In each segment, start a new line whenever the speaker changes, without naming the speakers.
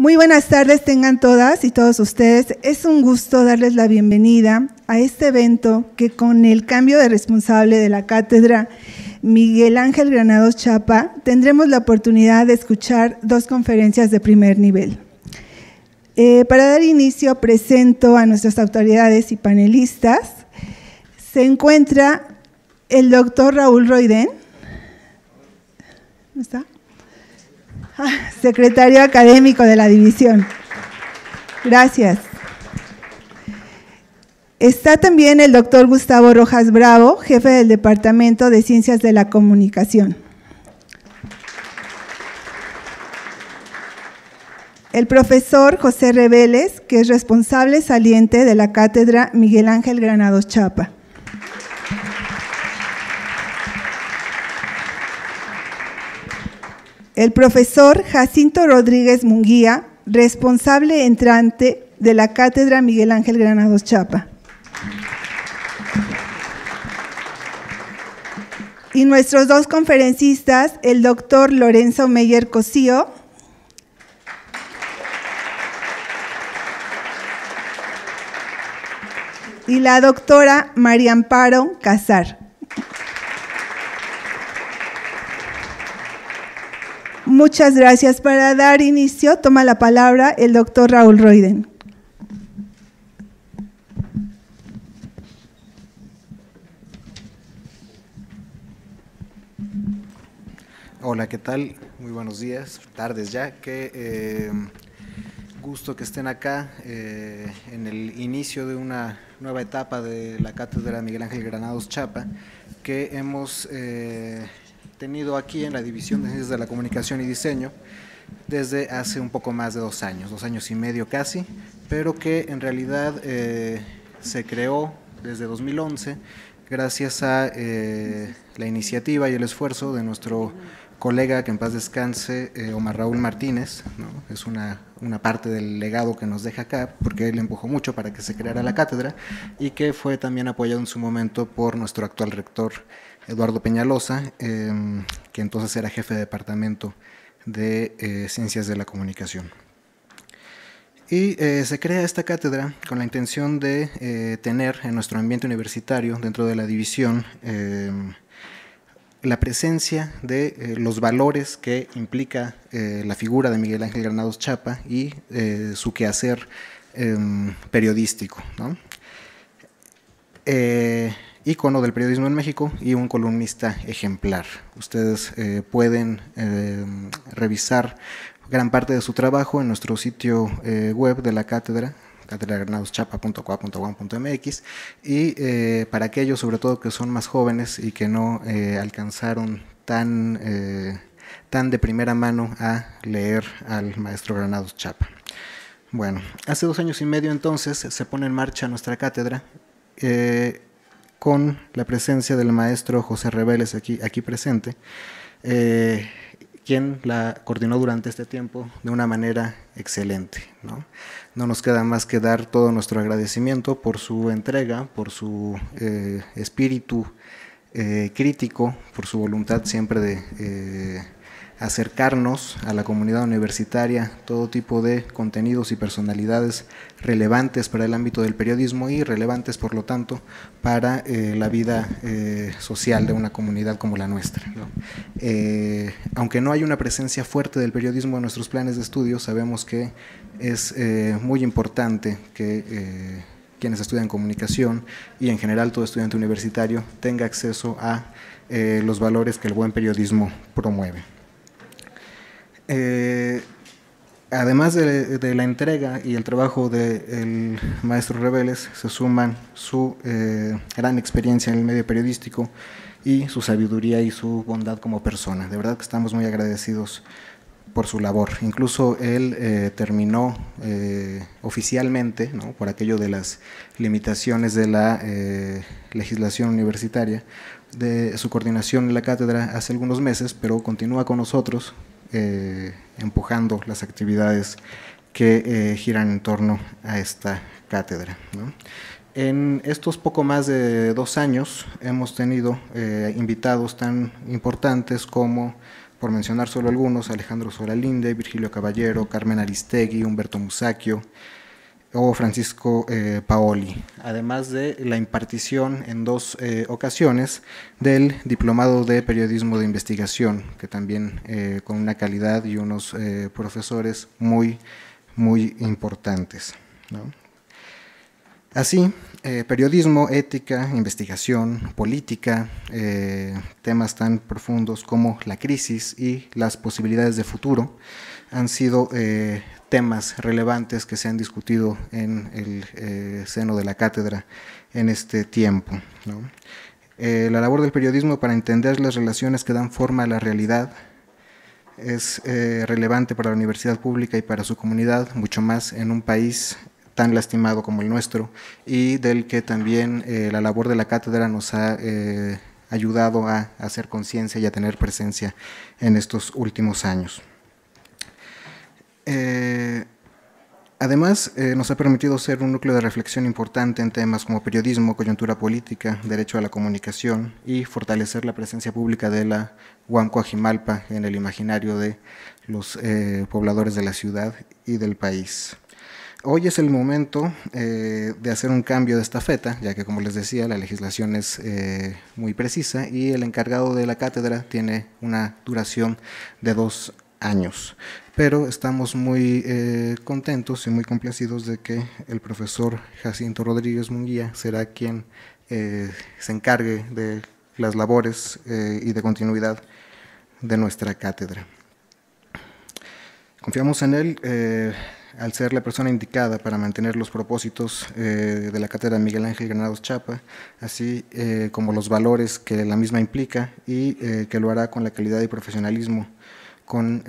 Muy buenas tardes tengan todas y todos ustedes. Es un gusto darles la bienvenida a este evento que con el cambio de responsable de la cátedra Miguel Ángel Granados Chapa tendremos la oportunidad de escuchar dos conferencias de primer nivel. Eh, para dar inicio presento a nuestras autoridades y panelistas. Se encuentra el doctor Raúl Roiden. ¿Está? secretario académico de la división. Gracias. Está también el doctor Gustavo Rojas Bravo, jefe del Departamento de Ciencias de la Comunicación. El profesor José Reveles, que es responsable saliente de la cátedra Miguel Ángel Granados Chapa. El profesor Jacinto Rodríguez Munguía, responsable entrante de la Cátedra Miguel Ángel Granados Chapa. Y nuestros dos conferencistas, el doctor Lorenzo Meyer Cosío y la doctora María Amparo Casar. Muchas gracias. Para dar inicio, toma la palabra el doctor Raúl Royden.
Hola, ¿qué tal? Muy buenos días, tardes ya. Qué eh, gusto que estén acá eh, en el inicio de una nueva etapa de la Cátedra Miguel Ángel Granados Chapa, que hemos eh, tenido aquí en la División de Ciencias de la Comunicación y Diseño desde hace un poco más de dos años, dos años y medio casi, pero que en realidad eh, se creó desde 2011 gracias a eh, la iniciativa y el esfuerzo de nuestro colega, que en paz descanse, eh, Omar Raúl Martínez, es una, una, parte del legado que nos deja acá, porque él empujó mucho para que se creara la cátedra y que fue también apoyado en su momento por nuestro actual rector Eduardo Peñalosa, em, que entonces era jefe de departamento de eh, Ciencias de la Comunicación. Y eh, se crea esta cátedra con la intención de eh, tener en nuestro ambiente universitario, dentro de la división, em, la presencia de los valores que implica la figura de Miguel Ángel Granados Chapa y su quehacer em, periodístico. ¿no? ícono del periodismo en México y un columnista ejemplar. Ustedes eh, pueden eh, revisar gran parte de su trabajo en nuestro sitio eh, web de la cátedra mx y para aquellos sobre todo que son más jóvenes y que no alcanzaron tan, tan de primera mano a leer al maestro Granados Chapa. Bueno, hace dos años y medio entonces se pone en marcha nuestra cátedra con la presencia del maestro José Rebeles aquí, aquí presente, eh, quien la coordinó durante este tiempo de una manera excelente. ¿no? nos queda más que dar todo nuestro agradecimiento por su entrega, por su eh, espíritu eh, crítico, por su voluntad siempre de acercarnos a la comunidad universitaria todo tipo de contenidos y personalidades relevantes para el ámbito del periodismo y relevantes, por lo tanto, para eh, la vida eh, social de una comunidad como la nuestra. Eh, aunque no hay una presencia fuerte del periodismo en nuestros planes de estudio, sabemos que es muy importante que quienes estudian comunicación y en general todo estudiante universitario tenga acceso a los valores que el buen periodismo promueve. Eh, además de, la entrega y el trabajo del maestro Rebeles, se suman su eh, gran experiencia en el medio periodístico y su sabiduría y su bondad como persona. De verdad que estamos muy agradecidos por su labor. Incluso él eh, terminó oficialmente, ¿no? por aquello de las limitaciones de la legislación universitaria, de su coordinación en la cátedra hace algunos meses, pero continúa con nosotros eh, empujando las actividades que eh, giran en torno a esta cátedra. En estos poco más de dos años hemos tenido eh, invitados tan importantes como, por mencionar solo algunos, Alejandro Solalinde, Virgilio Caballero, Carmen Aristegui, Humberto Musacchio, o Francisco eh, Paoli, además de la impartición en dos eh, ocasiones del Diplomado de Periodismo de Investigación, que también eh, con una calidad y unos profesores muy, muy importantes. Así, periodismo, ética, investigación, política, temas tan profundos como la crisis y las posibilidades de futuro han sido temas relevantes que se han discutido en el eh, seno de la cátedra en este tiempo. Eh, la labor del periodismo para entender las relaciones que dan forma a la realidad es eh, relevante para la universidad pública y para su comunidad, mucho más en un país tan lastimado como el nuestro y del que también la labor de la cátedra nos ha ayudado a hacer conciencia y a tener presencia en estos últimos años. Eh, además, eh, nos ha permitido ser un núcleo de reflexión importante en temas como periodismo, coyuntura política, derecho a la comunicación y fortalecer la presencia pública de la Huancoajimalpa en el imaginario de los eh, pobladores de la ciudad y del país. Hoy es el momento de hacer un cambio de esta feta... ya que como les decía, la legislación es muy precisa y el encargado de la cátedra tiene una duración de dos años pero estamos muy eh, contentos y muy complacidos de que el profesor Jacinto Rodríguez Munguía será quien eh, se encargue de las labores eh, y de continuidad de nuestra cátedra. Confiamos en él al ser la persona indicada para mantener los propósitos de la Cátedra Miguel Ángel Granados Chapa, así como los valores que la misma implica y que lo hará con la calidad y profesionalismo con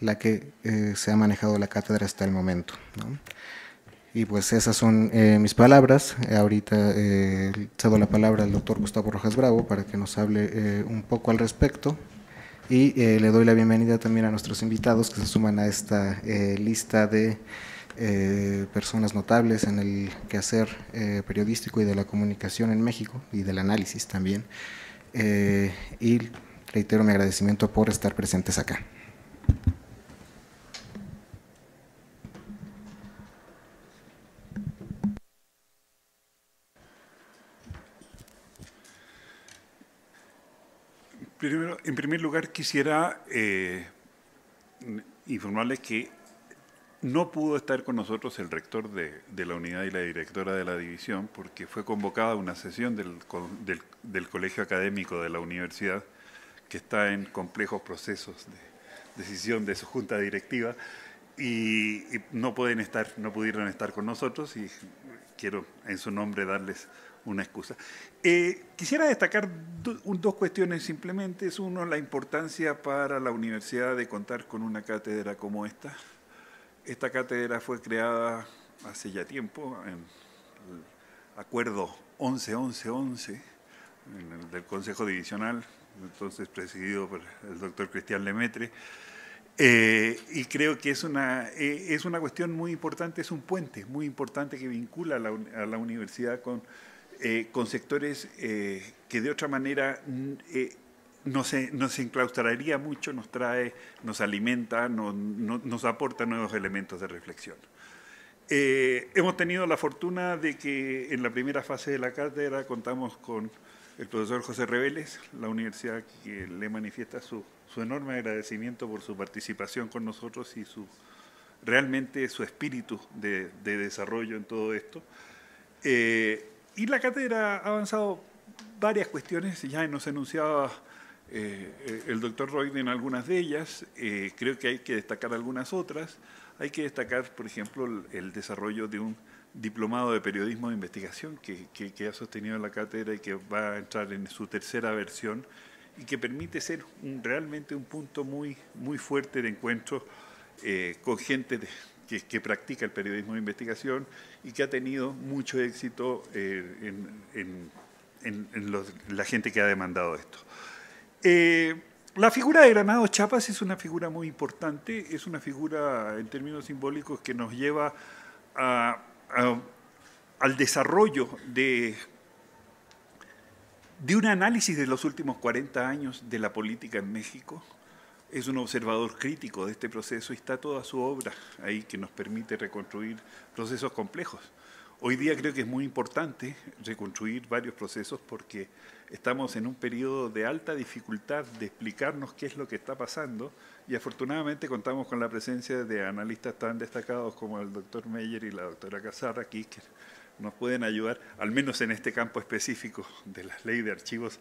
la que eh, se ha manejado la cátedra hasta el momento. Y pues esas son eh, mis palabras. Ahorita eh, cedo la palabra al doctor Gustavo Rojas Bravo para que nos hable eh, un poco al respecto. Y le doy la bienvenida también a nuestros invitados que se suman a esta lista de personas notables en el quehacer periodístico y de la comunicación en México y del análisis también. y reitero mi agradecimiento por estar presentes acá.
en primer lugar, quisiera eh, informarles que no pudo estar con nosotros el rector de, la unidad y la directora de la división porque fue convocada una sesión del, Colegio Académico de la Universidad que está en complejos procesos de decisión de su junta directiva y, y no pueden estar, no pudieron estar con nosotros y quiero en su nombre darles una excusa. Eh, quisiera destacar dos cuestiones simplemente. Es uno, la importancia para la universidad de contar con una cátedra como esta. Esta cátedra fue creada hace ya tiempo, en el acuerdo 11-11-11 del Consejo Divisional, entonces presidido por el doctor Cristian Lemetre. Eh, y creo que es una, eh, es una cuestión muy importante, es un puente muy importante que vincula a la universidad con eh, con sectores eh, que de otra manera mm, eh, nos, nos, enclaustraría mucho, nos trae, nos alimenta, nos, nos aporta nuevos elementos de reflexión. Eh, hemos tenido la fortuna de que en la primera fase de la cátedra contamos con el profesor José Reveles, la universidad que le manifiesta su, enorme agradecimiento por su participación con nosotros y su realmente su espíritu de, desarrollo en todo esto. Y la cátedra ha avanzado varias cuestiones, ya nos enunciaba eh, el doctor Roy en algunas de ellas, eh, creo que hay que destacar algunas otras. Hay que destacar, por ejemplo, el, desarrollo de un diplomado de periodismo de investigación que, ha sostenido la cátedra y que va a entrar en su tercera versión y que permite ser realmente un punto muy, muy fuerte de encuentro eh, con gente de, que, practica el periodismo de investigación y que ha tenido mucho éxito eh, en, la gente que ha demandado esto. Eh, la figura de Granado Chapas es una figura muy importante, es una figura en términos simbólicos que nos lleva al desarrollo de un análisis de los últimos 40 años de la política en México, es un observador crítico de este proceso y está toda su obra ahí que nos permite reconstruir procesos complejos. Hoy día creo que es muy importante reconstruir varios procesos porque estamos en un periodo de alta dificultad de explicarnos qué es lo que está pasando y afortunadamente contamos con la presencia de analistas tan destacados como el doctor Meyer y la doctora Casar aquí que nos pueden ayudar, al menos en este campo específico de la ley de archivos,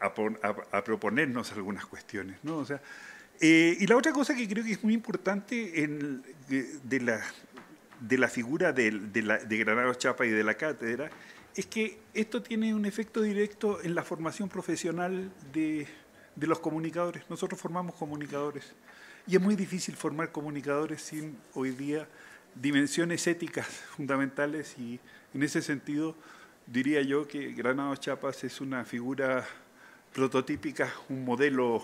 a, proponernos algunas cuestiones. ¿no? O sea, eh, y la otra cosa que creo que es muy importante de, la, figura de, Granados Chapa y de la cátedra es que esto tiene un efecto directo en la formación profesional de, de los comunicadores. Nosotros formamos comunicadores y es muy difícil formar comunicadores sin hoy día dimensiones éticas fundamentales y en ese sentido diría yo que Granado chapas es una figura prototípica, un modelo,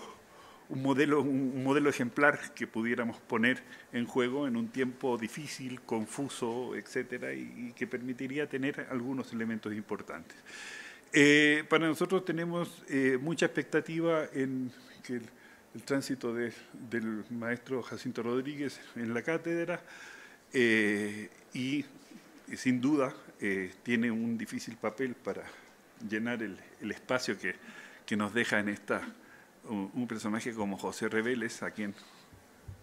un modelo, un modelo ejemplar que pudiéramos poner en juego en un tiempo difícil, confuso, etcétera, y, que permitiría tener algunos elementos importantes. Eh, para nosotros tenemos eh, mucha expectativa en el, tránsito del maestro Jacinto Rodríguez en la cátedra eh, y sin duda eh, tiene un difícil papel para llenar el, espacio que, nos deja en esta un, personaje como José Reveles, a quien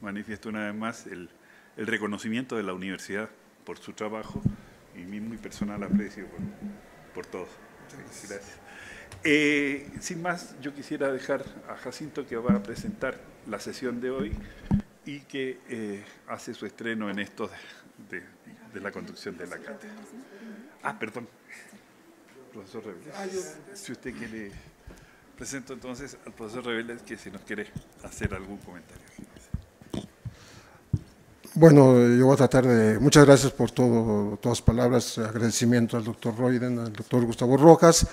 manifiesto una vez más el, reconocimiento de la universidad por su trabajo y mi muy personal aprecio por, por todo. gracias. Eh, sin más, yo quisiera dejar a Jacinto que va a presentar la sesión de hoy y que eh, hace su estreno en esto de, la conducción de la cátedra. Ah, perdón. Profesor Rebeles. Si usted quiere, presento entonces al profesor Rebeles que si nos quiere hacer algún comentario.
Bueno, yo voy a tratar de... Muchas gracias por todo, todas las palabras, agradecimiento al doctor Royden, al doctor Gustavo Rojas,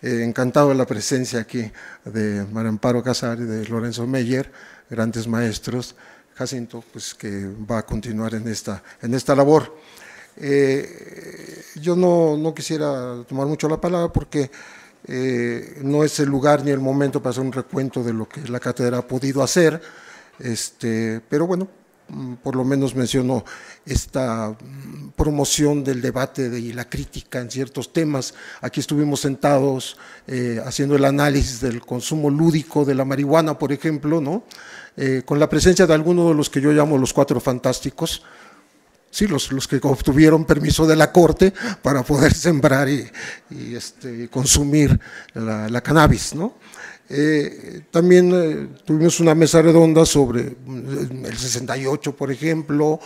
eh, encantado de la presencia aquí de Maramparo Casar y de Lorenzo Meyer, grandes maestros, Jacinto, pues que va a continuar en esta, en esta labor. Eh, yo no, quisiera tomar mucho la palabra porque eh, no es el lugar ni el momento para hacer un recuento de lo que la cátedra ha podido hacer, este, pero bueno, mm, por lo menos menciono esta mm, promoción del debate y la crítica en ciertos temas. Aquí estuvimos sentados eh, haciendo el análisis del consumo lúdico de la marihuana, por ejemplo, ¿no? con la presencia de algunos de los que yo llamo los cuatro fantásticos, los, que obtuvieron permiso de la corte para poder sembrar este, y, consumir la, cannabis, eh, también eh, tuvimos una mesa redonda sobre mm, el 68, por ejemplo,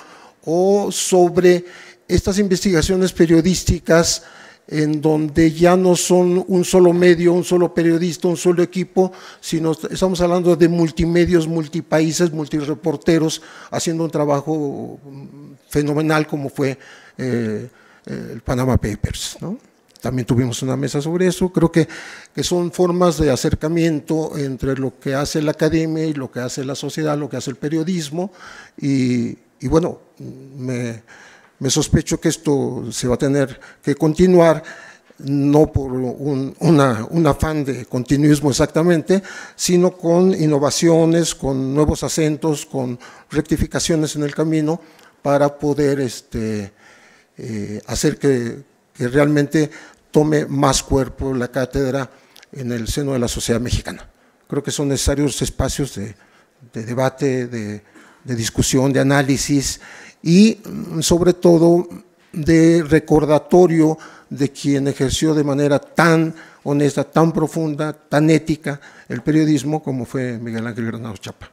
o sobre estas investigaciones periodísticas en donde ya no son un solo medio, un solo periodista, un solo equipo, sino estamos hablando de multimedios, multipaíses, multireporteros, haciendo un trabajo mm, fenomenal como fue eh, eh, el Panama Papers. También tuvimos una mesa sobre eso. Creo que, que son formas de acercamiento entre lo que hace la academia y lo que hace la sociedad, lo que hace el periodismo. y bueno, me me sospecho que esto se va a tener que continuar, no por un, afán de continuismo exactamente, sino con innovaciones, con nuevos acentos, con rectificaciones en el camino para poder este, eh, hacer que, realmente tome más cuerpo la cátedra en el seno de la sociedad mexicana. Creo que son necesarios espacios de, debate, de, de discusión, de análisis y mm, sobre todo de recordatorio de quien ejerció de manera tan honesta, tan profunda, tan ética el periodismo como fue Miguel Ángel Granados Chapa.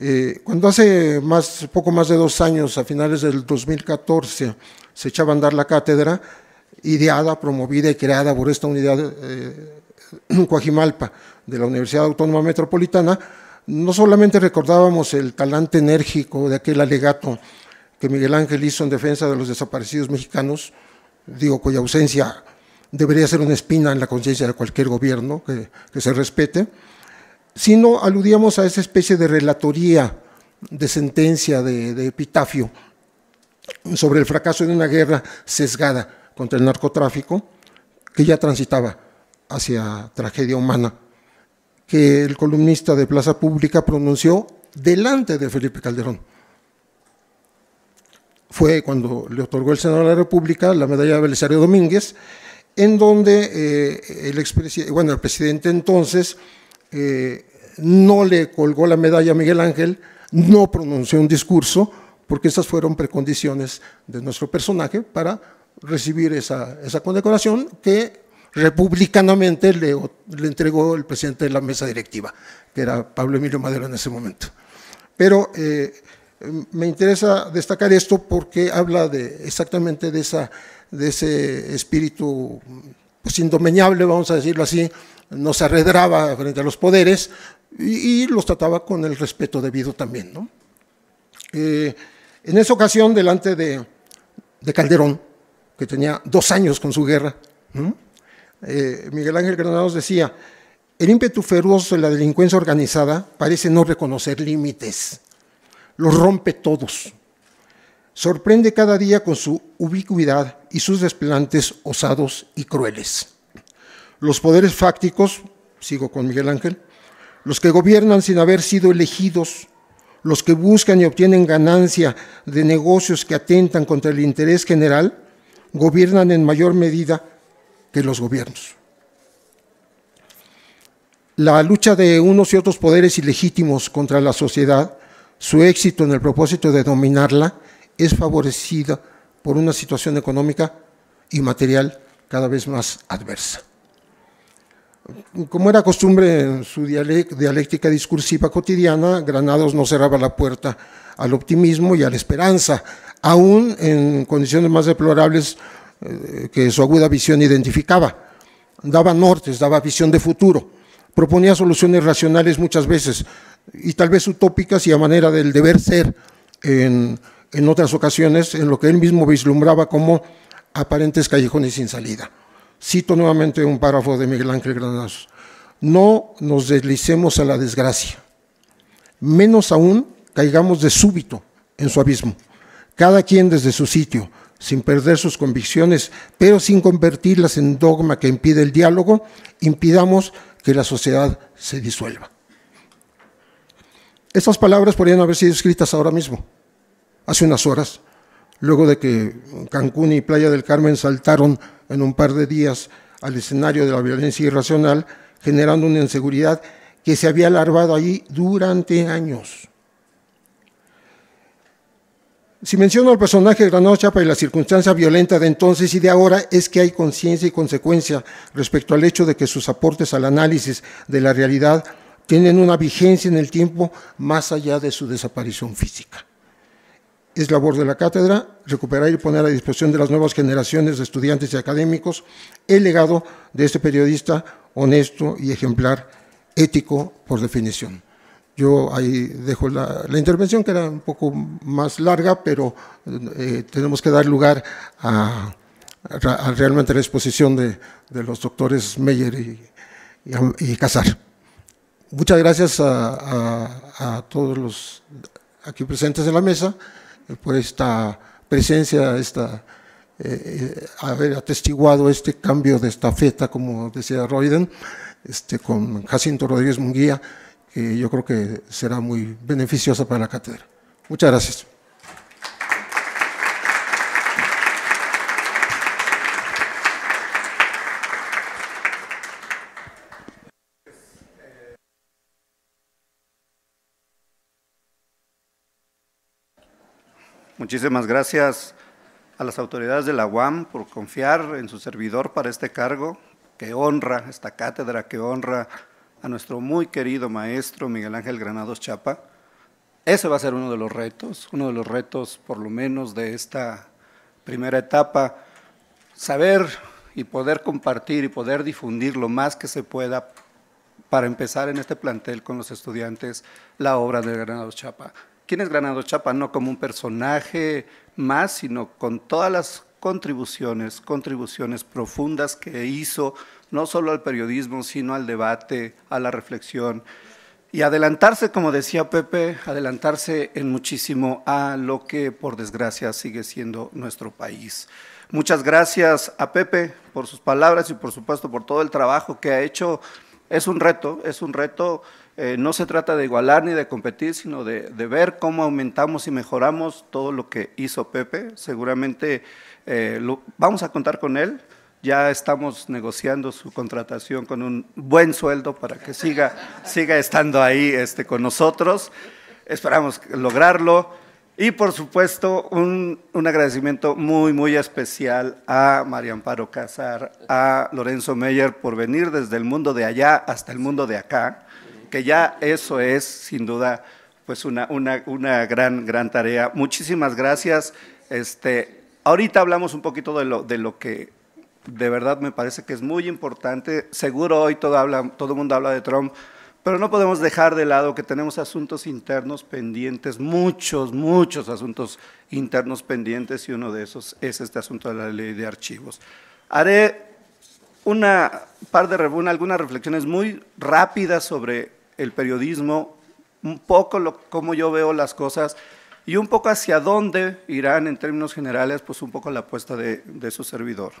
Eh, cuando hace más, poco más de dos años, a finales del 2014, se echaba a andar la cátedra, ideada, promovida y creada por esta unidad eh, Coajimalpa de la Universidad Autónoma Metropolitana, no solamente recordábamos el talante enérgico de aquel alegato que Miguel Ángel hizo en defensa de los desaparecidos mexicanos, digo, cuya ausencia debería ser una espina en la conciencia de cualquier gobierno que, se respete, sino aludíamos a esa especie de relatoría, de sentencia, de, de epitafio sobre el fracaso de una guerra sesgada contra el narcotráfico que ya transitaba hacia tragedia humana, que el columnista de Plaza Pública pronunció delante de Felipe Calderón fue cuando le otorgó el Senado de la República la medalla de Belisario Domínguez, en donde eh, el, bueno, el presidente entonces eh, no le colgó la medalla a Miguel Ángel, no pronunció un discurso, porque esas fueron precondiciones de nuestro personaje para recibir esa, condecoración que republicanamente le, entregó el presidente de la mesa directiva, que era Pablo Emilio Madero en ese momento. Pero eh, me interesa destacar esto porque habla de exactamente de, ese espíritu pues, indomeñable, vamos a decirlo así, nos arredraba frente a los poderes y, los trataba con el respeto debido también. ¿no? Eh, en esa ocasión, delante de, Calderón, que tenía dos años con su guerra, eh, Miguel Ángel Granados decía, el ímpetu feroz de la delincuencia organizada parece no reconocer límites los rompe todos. Sorprende cada día con su ubicuidad y sus desplantes osados y crueles. Los poderes fácticos, sigo con Miguel Ángel, los que gobiernan sin haber sido elegidos, los que buscan y obtienen ganancia de negocios que atentan contra el interés general, gobiernan en mayor medida que los gobiernos. La lucha de unos y otros poderes ilegítimos contra la sociedad su éxito en el propósito de dominarla es favorecido por una situación económica y material cada vez más adversa. Como era costumbre en su dialéctica discursiva cotidiana, Granados no cerraba la puerta al optimismo y a la esperanza, aún en condiciones más deplorables eh, que su aguda visión identificaba. Daba nortes, daba visión de futuro, proponía soluciones racionales muchas veces, y tal vez utópicas y a manera del deber ser en, otras ocasiones, en lo que él mismo vislumbraba como aparentes callejones sin salida. Cito nuevamente un párrafo de Miguel Ángel Granados. No nos deslicemos a la desgracia, menos aún caigamos de súbito en su abismo, cada quien desde su sitio, sin perder sus convicciones, pero sin convertirlas en dogma que impide el diálogo, impidamos que la sociedad se disuelva. Estas palabras podrían haber sido escritas ahora mismo, hace unas horas, luego de que Cancún y Playa del Carmen saltaron en un par de días al escenario de la violencia irracional, generando una inseguridad que se había larvado allí durante años. Si menciono al personaje de Granado Chapa y la circunstancia violenta de entonces y de ahora, es que hay conciencia y consecuencia respecto al hecho de que sus aportes al análisis de la realidad tienen una vigencia en el tiempo más allá de su desaparición física. Es labor de la cátedra recuperar y poner a disposición de las nuevas generaciones de estudiantes y académicos el legado de este periodista honesto y ejemplar, ético por definición. Yo ahí dejo la, intervención, que era un poco más larga, pero eh, tenemos que dar lugar a, a, realmente la exposición de, los doctores Meyer y Casar. Muchas gracias a, todos los aquí presentes en la mesa eh, por esta presencia, esta, eh, eh, haber atestiguado este cambio de esta estafeta, como decía Royden, este, con Jacinto Rodríguez Munguía, que yo creo que será muy beneficiosa para la cátedra. Muchas gracias.
Muchísimas gracias a las autoridades de la UAM por confiar en su servidor para este cargo, que honra esta cátedra, que honra a nuestro muy querido maestro Miguel Ángel Granados Chapa. Ese va a ser uno de los retos, uno de los retos por lo menos de esta primera etapa, saber y poder compartir y poder difundir lo más que se pueda para empezar en este plantel con los estudiantes la obra de Granados Chapa quién es Granado Chapa, no como un personaje más, sino con todas las contribuciones, contribuciones profundas que hizo, no solo al periodismo, sino al debate, a la reflexión. Y adelantarse, como decía Pepe, adelantarse en muchísimo a lo que por desgracia sigue siendo nuestro país. Muchas gracias a Pepe por sus palabras y por supuesto por todo el trabajo que ha hecho. Es un reto, es un reto eh, no se trata de igualar ni de competir, sino de, ver cómo aumentamos y mejoramos todo lo que hizo Pepe. Seguramente eh, vamos a contar con él. Ya estamos negociando su contratación con un buen sueldo para que siga, siga estando ahí este, con nosotros. Esperamos lograrlo. Y por supuesto, un, un, agradecimiento muy, muy especial a María Amparo Casar, a Lorenzo Meyer por venir desde el mundo de allá hasta el mundo de acá que ya eso es sin duda pues una, una, gran, gran tarea. Muchísimas gracias. Este, ahorita hablamos un poquito de lo, de lo que de verdad me parece que es muy importante. Seguro hoy todo, habla, todo el mundo habla de Trump, pero no podemos dejar de lado que tenemos asuntos internos pendientes, muchos, muchos asuntos internos pendientes, y uno de esos es este asunto de la ley de archivos. Haré una par de algunas reflexiones muy rápidas sobre el periodismo, un poco lo, cómo yo veo las cosas y un poco hacia dónde irán en términos generales, pues un poco la apuesta de, su servidor.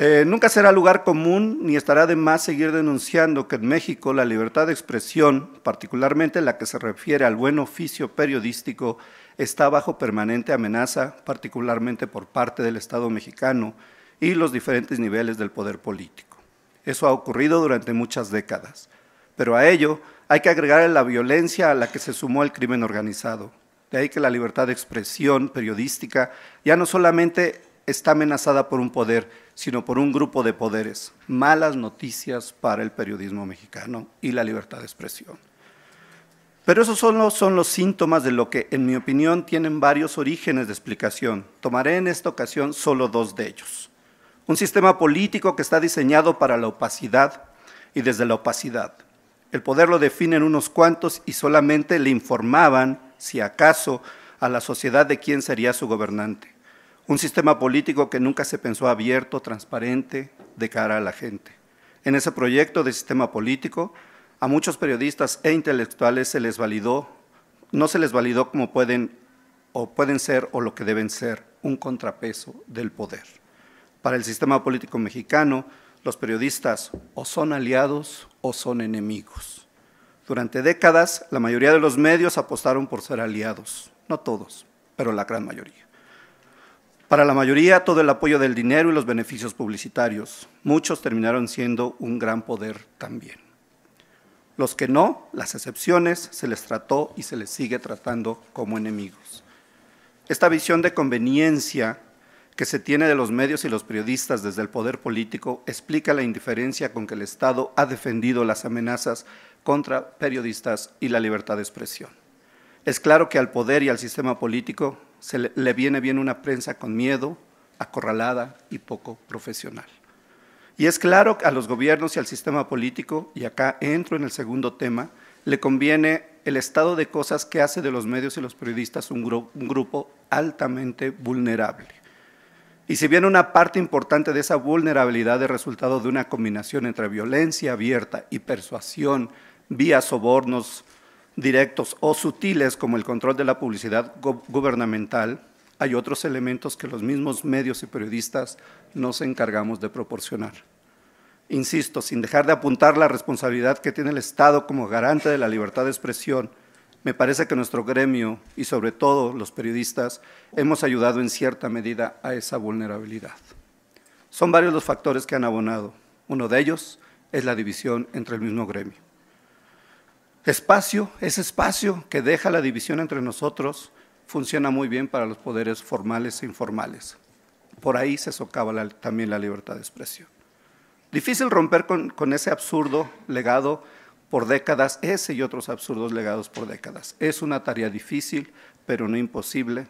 Eh, nunca será lugar común ni estará de más seguir denunciando que en México la libertad de expresión, particularmente la que se refiere al buen oficio periodístico, está bajo permanente amenaza, particularmente por parte del Estado mexicano y los diferentes niveles del poder político. Eso ha ocurrido durante muchas décadas pero a ello hay que agregar la violencia a la que se sumó el crimen organizado. De ahí que la libertad de expresión periodística ya no solamente está amenazada por un poder, sino por un grupo de poderes. Malas noticias para el periodismo mexicano y la libertad de expresión. Pero esos son los síntomas de lo que, en mi opinión, tienen varios orígenes de explicación. Tomaré en esta ocasión solo dos de ellos. Un sistema político que está diseñado para la opacidad y desde la opacidad el poder lo definen unos cuantos y solamente le informaban, si acaso, a la sociedad de quién sería su gobernante. Un sistema político que nunca se pensó abierto, transparente, de cara a la gente. En ese proyecto de sistema político, a muchos periodistas e intelectuales se les validó, no se les validó como pueden o pueden ser o lo que deben ser, un contrapeso del poder. Para el sistema político mexicano, los periodistas o son aliados o son enemigos. Durante décadas, la mayoría de los medios apostaron por ser aliados, no todos, pero la gran mayoría. Para la mayoría, todo el apoyo del dinero y los beneficios publicitarios. Muchos terminaron siendo un gran poder también. Los que no, las excepciones, se les trató y se les sigue tratando como enemigos. Esta visión de conveniencia que se tiene de los medios y los periodistas desde el poder político explica la indiferencia con que el Estado ha defendido las amenazas contra periodistas y la libertad de expresión. Es claro que al poder y al sistema político se le, viene bien una prensa con miedo, acorralada y poco profesional. Y es claro que a los gobiernos y al sistema político, y acá entro en el segundo tema, le conviene el estado de cosas que hace de los medios y los periodistas un grupo altamente vulnerable y si bien una parte importante de esa vulnerabilidad es resultado de una combinación entre violencia abierta y persuasión vía sobornos directos o sutiles como el control de la publicidad gubernamental, hay otros elementos que los mismos medios y periodistas nos encargamos de proporcionar. Insisto, sin dejar de apuntar la responsabilidad que tiene el Estado como garante de la libertad de expresión me parece que nuestro gremio y sobre todo los periodistas hemos ayudado en cierta medida a esa vulnerabilidad. Son varios los factores que han abonado. Uno de ellos es la división entre el mismo gremio. Espacio, ese espacio que deja la división entre nosotros funciona muy bien para los poderes formales e informales. Por ahí se socava también la libertad de expresión. Difícil romper con ese absurdo legado por décadas ese y otros absurdos legados por décadas. Es una tarea difícil, pero no imposible,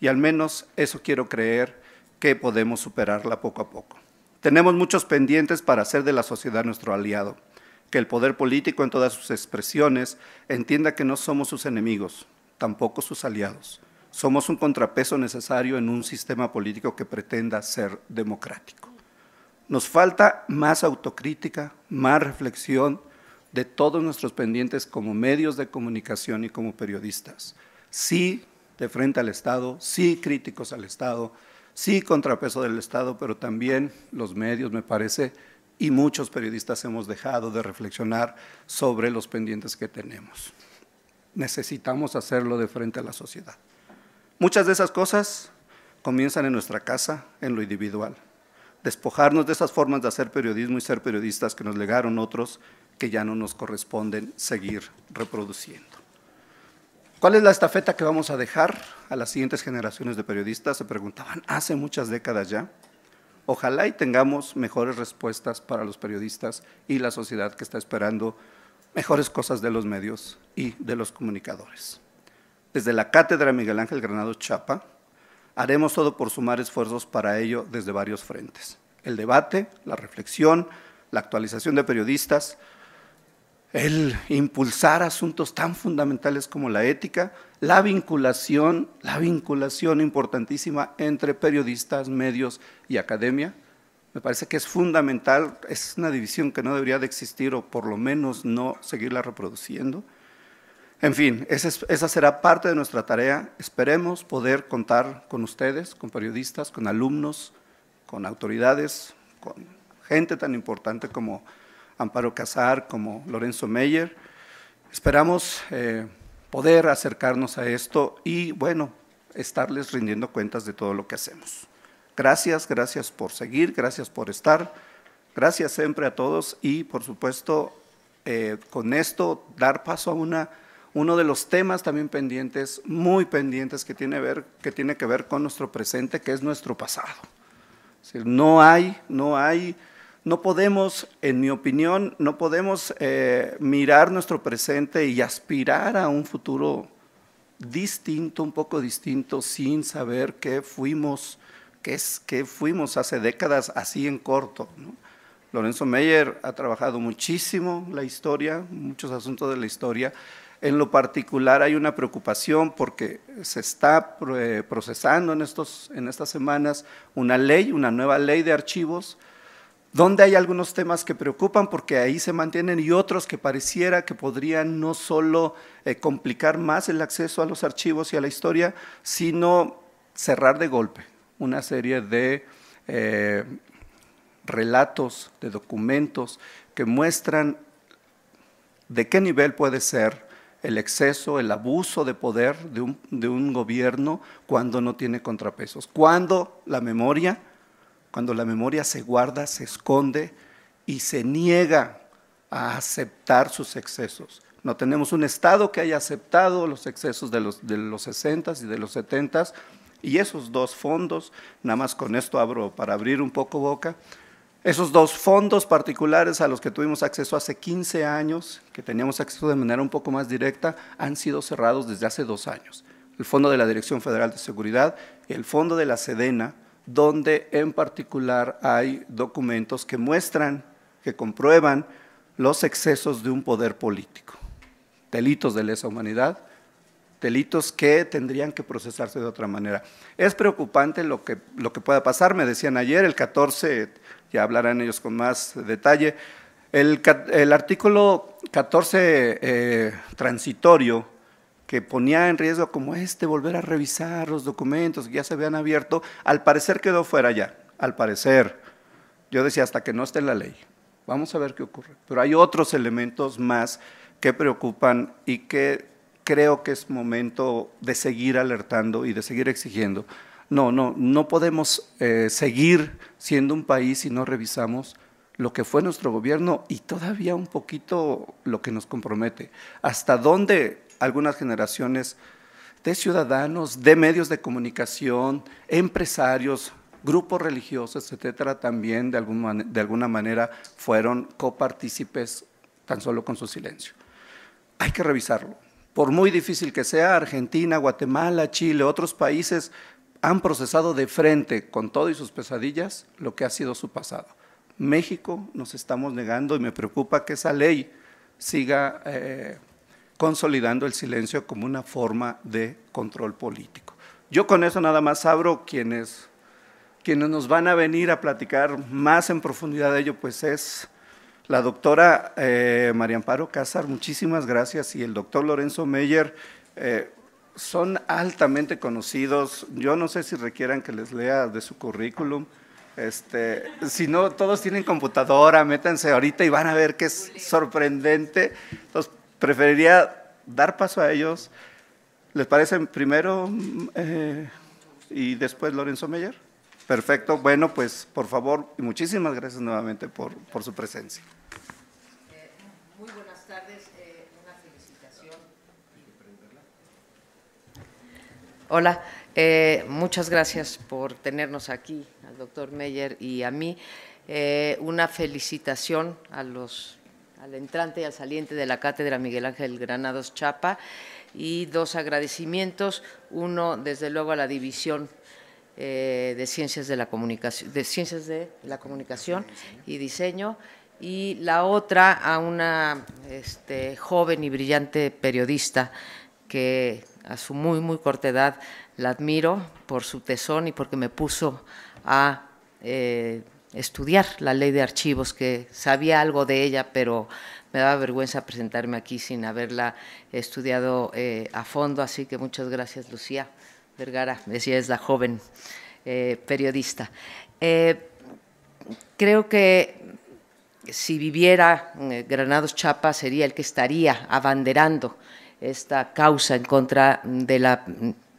y al menos eso quiero creer que podemos superarla poco a poco. Tenemos muchos pendientes para hacer de la sociedad nuestro aliado, que el poder político en todas sus expresiones entienda que no somos sus enemigos, tampoco sus aliados. Somos un contrapeso necesario en un sistema político que pretenda ser democrático. Nos falta más autocrítica, más reflexión de todos nuestros pendientes como medios de comunicación y como periodistas. Sí, de frente al Estado, sí, críticos al Estado, sí, contrapeso del Estado, pero también los medios, me parece, y muchos periodistas hemos dejado de reflexionar sobre los pendientes que tenemos. Necesitamos hacerlo de frente a la sociedad. Muchas de esas cosas comienzan en nuestra casa, en lo individual. Despojarnos de esas formas de hacer periodismo y ser periodistas que nos legaron otros que ya no nos corresponden seguir reproduciendo. ¿Cuál es la estafeta que vamos a dejar a las siguientes generaciones de periodistas? Se preguntaban hace muchas décadas ya. Ojalá y tengamos mejores respuestas para los periodistas y la sociedad que está esperando mejores cosas de los medios y de los comunicadores. Desde la Cátedra Miguel Ángel Granado Chapa, haremos todo por sumar esfuerzos para ello desde varios frentes. El debate, la reflexión, la actualización de periodistas, el impulsar asuntos tan fundamentales como la ética, la vinculación, la vinculación importantísima entre periodistas, medios y academia. Me parece que es fundamental, es una división que no debería de existir o por lo menos no seguirla reproduciendo. En fin, esa, esa será parte de nuestra tarea. Esperemos poder contar con ustedes, con periodistas, con alumnos, con autoridades, con gente tan importante como Amparo Casar, como Lorenzo Meyer. Esperamos eh, poder acercarnos a esto y, bueno, estarles rindiendo cuentas de todo lo que hacemos. Gracias, gracias por seguir, gracias por estar, gracias siempre a todos y, por supuesto, eh, con esto dar paso a una, uno de los temas también pendientes, muy pendientes, que tiene, ver, que tiene que ver con nuestro presente, que es nuestro pasado. no hay, no hay no podemos, en mi opinión, no podemos eh, mirar nuestro presente y aspirar a un futuro distinto, un poco distinto, sin saber qué fuimos, qué, es, qué fuimos hace décadas, así en corto. Lorenzo Meyer ha trabajado muchísimo la historia, muchos asuntos de la historia. En lo particular hay una preocupación porque se está eh, procesando en, estos, en estas semanas una ley, una nueva ley de archivos, donde hay algunos temas que preocupan porque ahí se mantienen y otros que pareciera que podrían no solo eh, complicar más el acceso a los archivos y a la historia, sino cerrar de golpe una serie de eh, relatos, de documentos que muestran de qué nivel puede ser el exceso, el abuso de poder de un, de un gobierno cuando no tiene contrapesos, cuando la memoria cuando la memoria se guarda, se esconde y se niega a aceptar sus excesos. No tenemos un Estado que haya aceptado los excesos de los, de los 60 y de los 70 s y esos dos fondos, nada más con esto abro para abrir un poco boca, esos dos fondos particulares a los que tuvimos acceso hace 15 años, que teníamos acceso de manera un poco más directa, han sido cerrados desde hace dos años. El Fondo de la Dirección Federal de Seguridad, el Fondo de la Sedena, donde en particular hay documentos que muestran, que comprueban los excesos de un poder político. Delitos de lesa humanidad, delitos que tendrían que procesarse de otra manera. Es preocupante lo que, lo que pueda pasar, me decían ayer, el 14, ya hablarán ellos con más detalle, el, artículo 14 eh, transitorio que ponía en riesgo como este volver a revisar los documentos que ya se habían abierto, al parecer quedó fuera ya, al parecer. Yo decía, hasta que no esté en la ley. Vamos a ver qué ocurre. Pero hay otros elementos más que preocupan y que creo que es momento de seguir alertando y de seguir exigiendo. No, no, no podemos eh, seguir siendo un país si no revisamos lo que fue nuestro gobierno y todavía un poquito lo que nos compromete. ¿Hasta dónde algunas generaciones de ciudadanos, de medios de comunicación, empresarios, grupos religiosos, etcétera, también de, algún, de alguna manera fueron copartícipes tan solo con su silencio. Hay que revisarlo. Por muy difícil que sea, Argentina, Guatemala, Chile, otros países han procesado de frente, con todo y sus pesadillas, lo que ha sido su pasado. México nos estamos negando y me preocupa que esa ley siga eh, consolidando el silencio como una forma de control político. Yo con eso nada más abro quienes, quienes nos van a venir a platicar más en profundidad de ello, pues es la doctora eh, María Amparo Cázar, muchísimas gracias, y el doctor Lorenzo Meyer. Eh, son altamente conocidos. Yo no sé si requieran que les lea de su currículum. Este, si no, todos tienen computadora, métanse ahorita y van a ver que es sorprendente. Entonces, preferiría dar paso a ellos. ¿Les parece primero eh, y después Lorenzo Meyer? Perfecto. Bueno, pues por favor, y muchísimas gracias nuevamente por, por su presencia.
muy buenas tardes, eh, una felicitación. Hola, eh, muchas gracias por tenernos aquí, al doctor Meyer y a mí. una felicitación a los al entrante y al saliente de la Cátedra Miguel Ángel Granados Chapa y dos agradecimientos, uno desde luego a la División eh, de Ciencias de la Comunicación, de Ciencias de la Comunicación y Diseño y la otra a una este, joven y brillante periodista que a su muy, muy corta edad la admiro por su tesón y porque me puso a eh, estudiar la ley de archivos, que sabía algo de ella, pero me daba vergüenza presentarme aquí sin haberla estudiado eh, a fondo, así que muchas gracias Lucía Vergara, decía es la joven eh, periodista. Eh, creo que si viviera Granados Chapa sería el que estaría abanderando esta causa en contra de la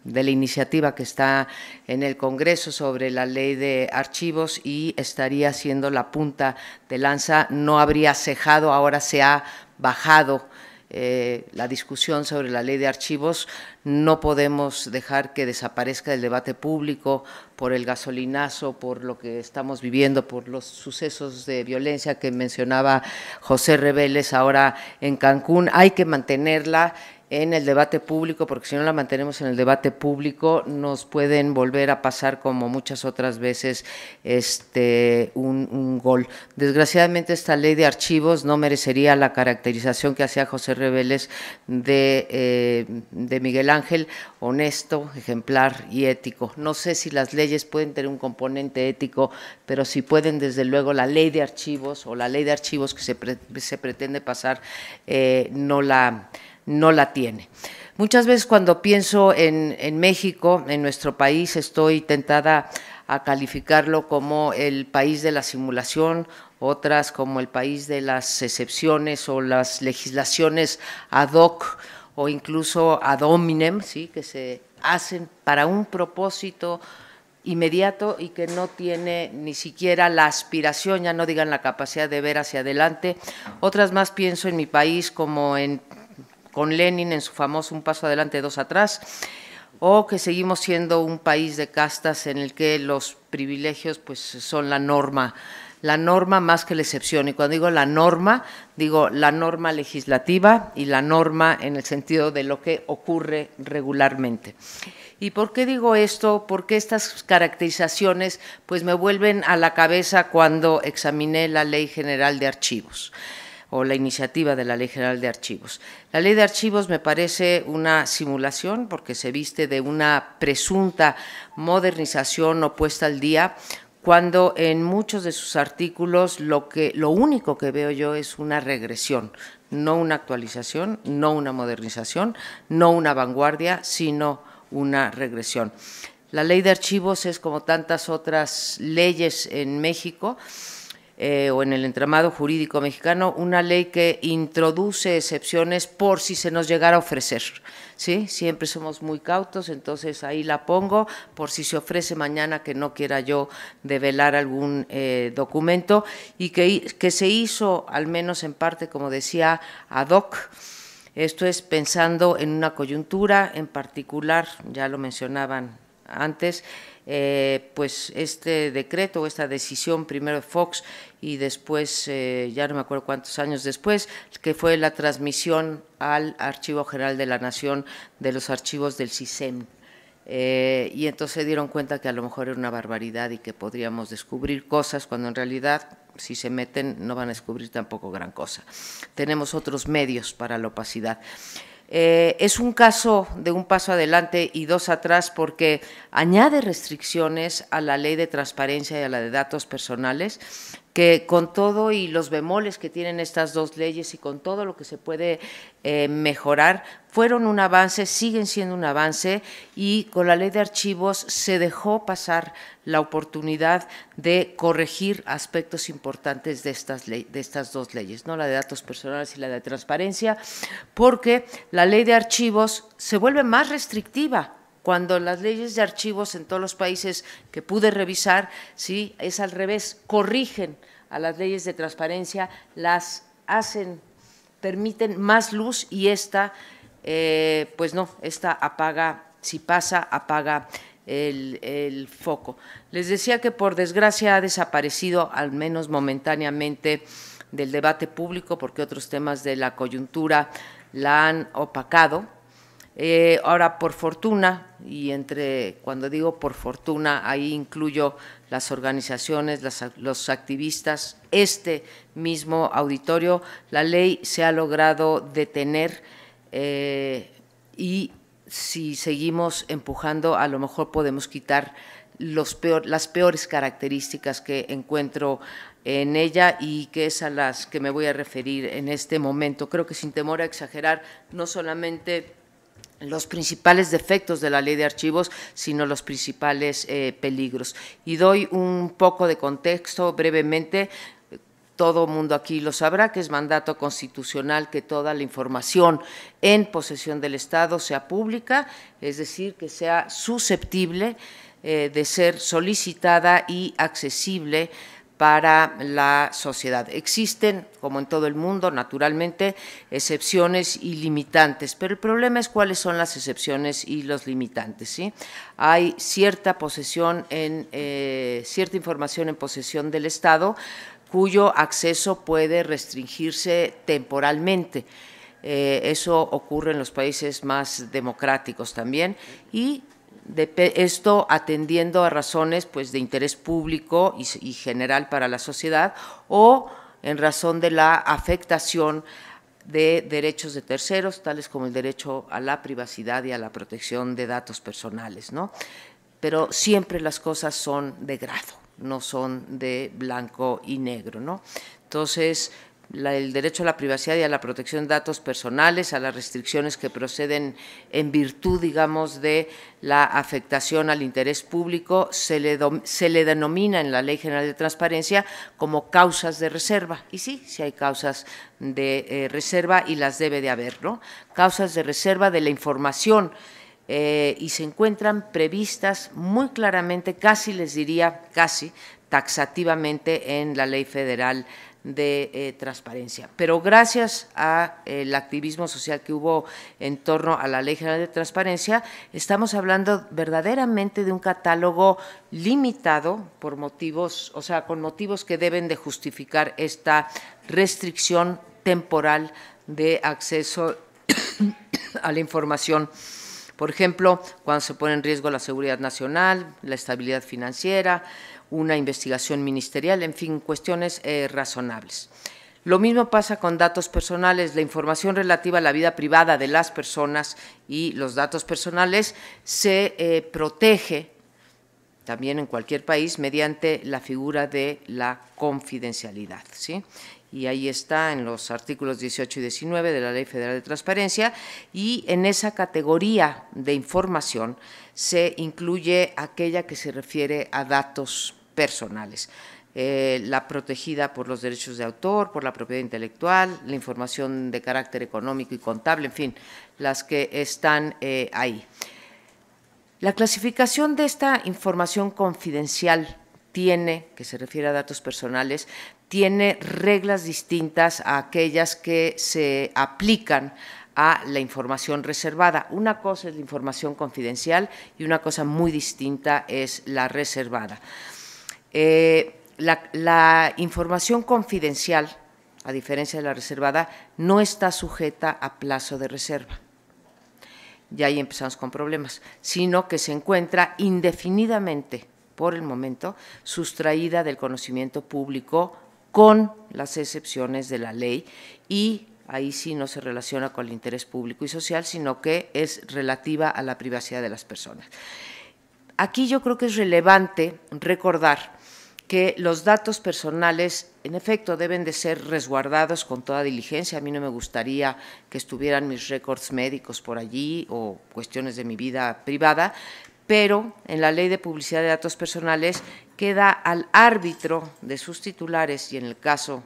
de la iniciativa que está en el Congreso sobre la ley de archivos y estaría siendo la punta de lanza. No habría cejado, ahora se ha bajado eh, la discusión sobre la ley de archivos. No podemos dejar que desaparezca el debate público por el gasolinazo, por lo que estamos viviendo, por los sucesos de violencia que mencionaba José Rebeles ahora en Cancún. Hay que mantenerla en el debate público, porque si no la mantenemos en el debate público, nos pueden volver a pasar como muchas otras veces este, un, gol. Desgraciadamente esta ley de archivos no merecería la caracterización que hacía José Reveles eh, de, Miguel Ángel, honesto, ejemplar y ético. No sé si las leyes pueden tener un componente ético, pero si pueden, desde luego, la ley de archivos o la ley de archivos que se, pretende pasar, eh, no la no la tiene. Muchas veces cuando pienso en, México, en nuestro país, estoy tentada a calificarlo como el país de la simulación, otras como el país de las excepciones o las legislaciones ad hoc o incluso ad hominem, ¿sí? que se hacen para un propósito inmediato y que no tiene ni siquiera la aspiración, ya no digan la capacidad de ver hacia adelante. Otras más pienso en mi país como en con Lenin en su famoso Un paso adelante, dos atrás, o que seguimos siendo un país de castas en el que los privilegios pues, son la norma, la norma más que la excepción. Y cuando digo la norma, digo la norma legislativa y la norma en el sentido de lo que ocurre regularmente. ¿Y por qué digo esto? Porque estas caracterizaciones pues me vuelven a la cabeza cuando examiné la Ley General de Archivos o la iniciativa de la Ley General de Archivos. La Ley de Archivos me parece una simulación porque se viste de una presunta modernización o puesta al día cuando en muchos de sus artículos lo, que, lo único que veo yo es una regresión, no una actualización, no una modernización, no una vanguardia, sino una regresión. La ley de archivos es como tantas otras leyes en México, eh, o en el entramado jurídico mexicano una ley que introduce excepciones por si se nos llegara a ofrecer. ¿sí? Siempre somos muy cautos, entonces ahí la pongo por si se ofrece mañana que no quiera yo develar algún eh, documento y que, que se hizo, al menos en parte, como decía, ad hoc. Esto es pensando en una coyuntura en particular, ya lo mencionaban antes, eh, pues este decreto, esta decisión, primero Fox y después, eh, ya no me acuerdo cuántos años después, que fue la transmisión al Archivo General de la Nación de los archivos del CISEM. Eh, y entonces se dieron cuenta que a lo mejor era una barbaridad y que podríamos descubrir cosas cuando en realidad si se meten no van a descubrir tampoco gran cosa. Tenemos otros medios para la opacidad. Eh, es un caso de un paso adelante y dos atrás porque añade restricciones a la ley de transparencia y a la de datos personales, que con todo y los bemoles que tienen estas dos leyes y con todo lo que se puede eh, mejorar, fueron un avance, siguen siendo un avance y con la ley de archivos se dejó pasar la oportunidad de corregir aspectos importantes de estas, de estas dos leyes, ¿no? la de datos personales y la de transparencia, porque la ley de archivos se vuelve más restrictiva cuando las leyes de archivos en todos los países que pude revisar, sí, es al revés, corrigen a las leyes de transparencia, las hacen, permiten más luz y esta, eh, pues no, esta apaga, si pasa, apaga el foco. Les decía que por desgracia ha desaparecido, al menos momentáneamente, del debate público, porque otros temas de la coyuntura la han opacado eh, ahora, por fortuna, y entre, cuando digo por fortuna, ahí incluyo las organizaciones, los activistas, este mismo auditorio, la ley se ha logrado detener eh, y si seguimos empujando, a lo mejor podemos quitar las peores características que encuentro en ella y que es a las que me voy a referir en este momento. Creo que sin temor a exagerar, no solamente los principales defectos de la ley de archivos, sino los principales eh, peligros. Y doy un poco de contexto brevemente todo mundo aquí lo sabrá, que es mandato constitucional que toda la información en posesión del Estado sea pública, es decir, que sea susceptible eh, de ser solicitada y accesible para la sociedad. Existen, como en todo el mundo, naturalmente, excepciones y limitantes, pero el problema es cuáles son las excepciones y los limitantes. Hay cierta posesión en eh, cierta información en posesión del Estado cuyo acceso puede restringirse temporalmente. Eh, eso ocurre en los países más democráticos también y de, esto atendiendo a razones pues, de interés público y, general para la sociedad o en razón de la afectación de derechos de terceros, tales como el derecho a la privacidad y a la protección de datos personales, ¿no? Pero siempre las cosas son de grado, no son de blanco y negro, ¿no? Entonces, el derecho a la privacidad y a la protección de datos personales, a las restricciones que proceden en virtud, digamos, de la afectación al interés público, se le, denomina en la Ley General de Transparencia como causas de reserva. Y sí, sí hay causas de eh, reserva y las debe de haber, ¿no? Causas de reserva de la información. Eh, y se encuentran previstas muy claramente, casi les diría, casi taxativamente en la Ley Federal de eh, transparencia. Pero gracias al eh, activismo social que hubo en torno a la Ley General de Transparencia, estamos hablando verdaderamente de un catálogo limitado por motivos, o sea, con motivos que deben de justificar esta restricción temporal de acceso a la información. Por ejemplo, cuando se pone en riesgo la seguridad nacional, la estabilidad financiera una investigación ministerial, en fin, cuestiones eh, razonables. Lo mismo pasa con datos personales. La información relativa a la vida privada de las personas y los datos personales se eh, protege también en cualquier país mediante la figura de la confidencialidad. ¿sí? Y ahí está en los artículos 18 y 19 de la Ley Federal de Transparencia y en esa categoría de información se incluye aquella que se refiere a datos personales. Eh, la protegida por los derechos de autor, por la propiedad intelectual, la información de carácter económico y contable, en fin, las que están eh, ahí. La clasificación de esta información confidencial tiene, que se refiere a datos personales, tiene reglas distintas a aquellas que se aplican a la información reservada. Una cosa es la información confidencial y una cosa muy distinta es la reservada. Eh, la, la, información confidencial, a diferencia de la reservada, no está sujeta a plazo de reserva. Ya ahí empezamos con problemas, sino que se encuentra indefinidamente, por el momento, sustraída del conocimiento público con las excepciones de la ley y ahí sí no se relaciona con el interés público y social, sino que es relativa a la privacidad de las personas. Aquí yo creo que es relevante recordar que los datos personales, en efecto, deben de ser resguardados con toda diligencia. A mí no me gustaría que estuvieran mis récords médicos por allí o cuestiones de mi vida privada, pero en la ley de publicidad de datos personales queda al árbitro de sus titulares y en el caso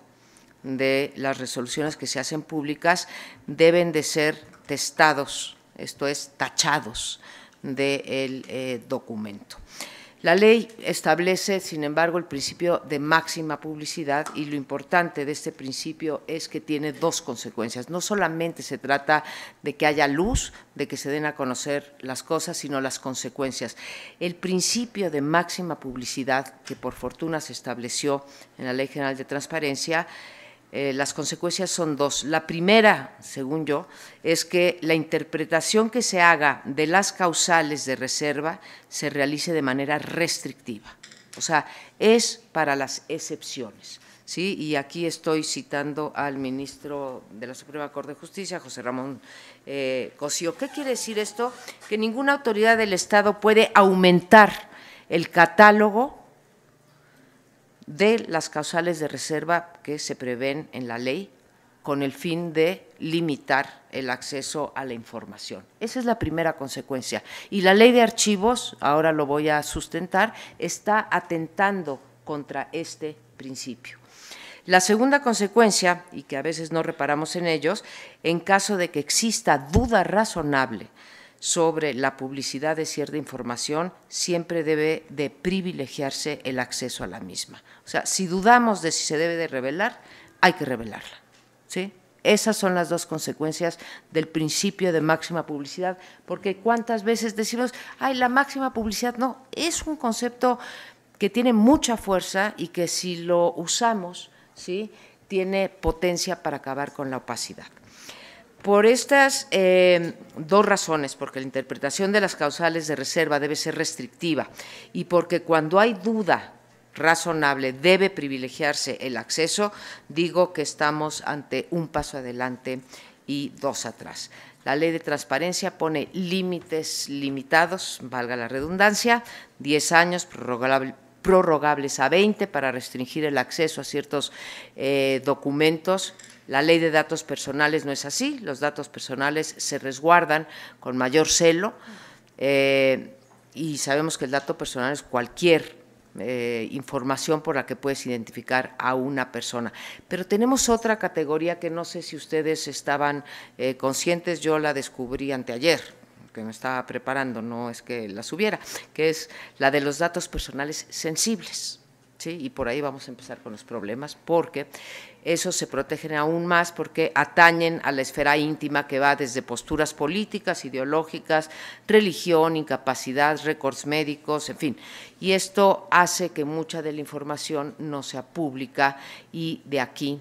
de las resoluciones que se hacen públicas deben de ser testados, esto es, tachados del eh, documento. La ley establece, sin embargo, el principio de máxima publicidad y lo importante de este principio es que tiene dos consecuencias. No solamente se trata de que haya luz, de que se den a conocer las cosas, sino las consecuencias. El principio de máxima publicidad, que por fortuna se estableció en la Ley General de Transparencia, eh, las consecuencias son dos. La primera, según yo, es que la interpretación que se haga de las causales de reserva se realice de manera restrictiva. O sea, es para las excepciones. ¿sí? Y aquí estoy citando al ministro de la Suprema Corte de Justicia, José Ramón eh, Cosío. ¿Qué quiere decir esto? Que ninguna autoridad del Estado puede aumentar el catálogo de las causales de reserva que se prevén en la ley con el fin de limitar el acceso a la información. Esa es la primera consecuencia. Y la ley de archivos, ahora lo voy a sustentar, está atentando contra este principio. La segunda consecuencia, y que a veces no reparamos en ellos, en caso de que exista duda razonable sobre la publicidad de cierta información, siempre debe de privilegiarse el acceso a la misma. O sea, si dudamos de si se debe de revelar, hay que revelarla. ¿sí? Esas son las dos consecuencias del principio de máxima publicidad, porque cuántas veces decimos, ay, la máxima publicidad, no, es un concepto que tiene mucha fuerza y que si lo usamos, ¿sí? tiene potencia para acabar con la opacidad. Por estas eh, dos razones, porque la interpretación de las causales de reserva debe ser restrictiva y porque cuando hay duda razonable debe privilegiarse el acceso, digo que estamos ante un paso adelante y dos atrás. La ley de transparencia pone límites limitados, valga la redundancia, 10 años prorrogables a 20 para restringir el acceso a ciertos eh, documentos la ley de datos personales no es así, los datos personales se resguardan con mayor celo eh, y sabemos que el dato personal es cualquier eh, información por la que puedes identificar a una persona. Pero tenemos otra categoría que no sé si ustedes estaban eh, conscientes, yo la descubrí anteayer que me estaba preparando, no es que la subiera, que es la de los datos personales sensibles. ¿sí? Y por ahí vamos a empezar con los problemas, porque esos se protegen aún más porque atañen a la esfera íntima que va desde posturas políticas, ideológicas, religión, incapacidad, récords médicos, en fin. Y esto hace que mucha de la información no sea pública y de aquí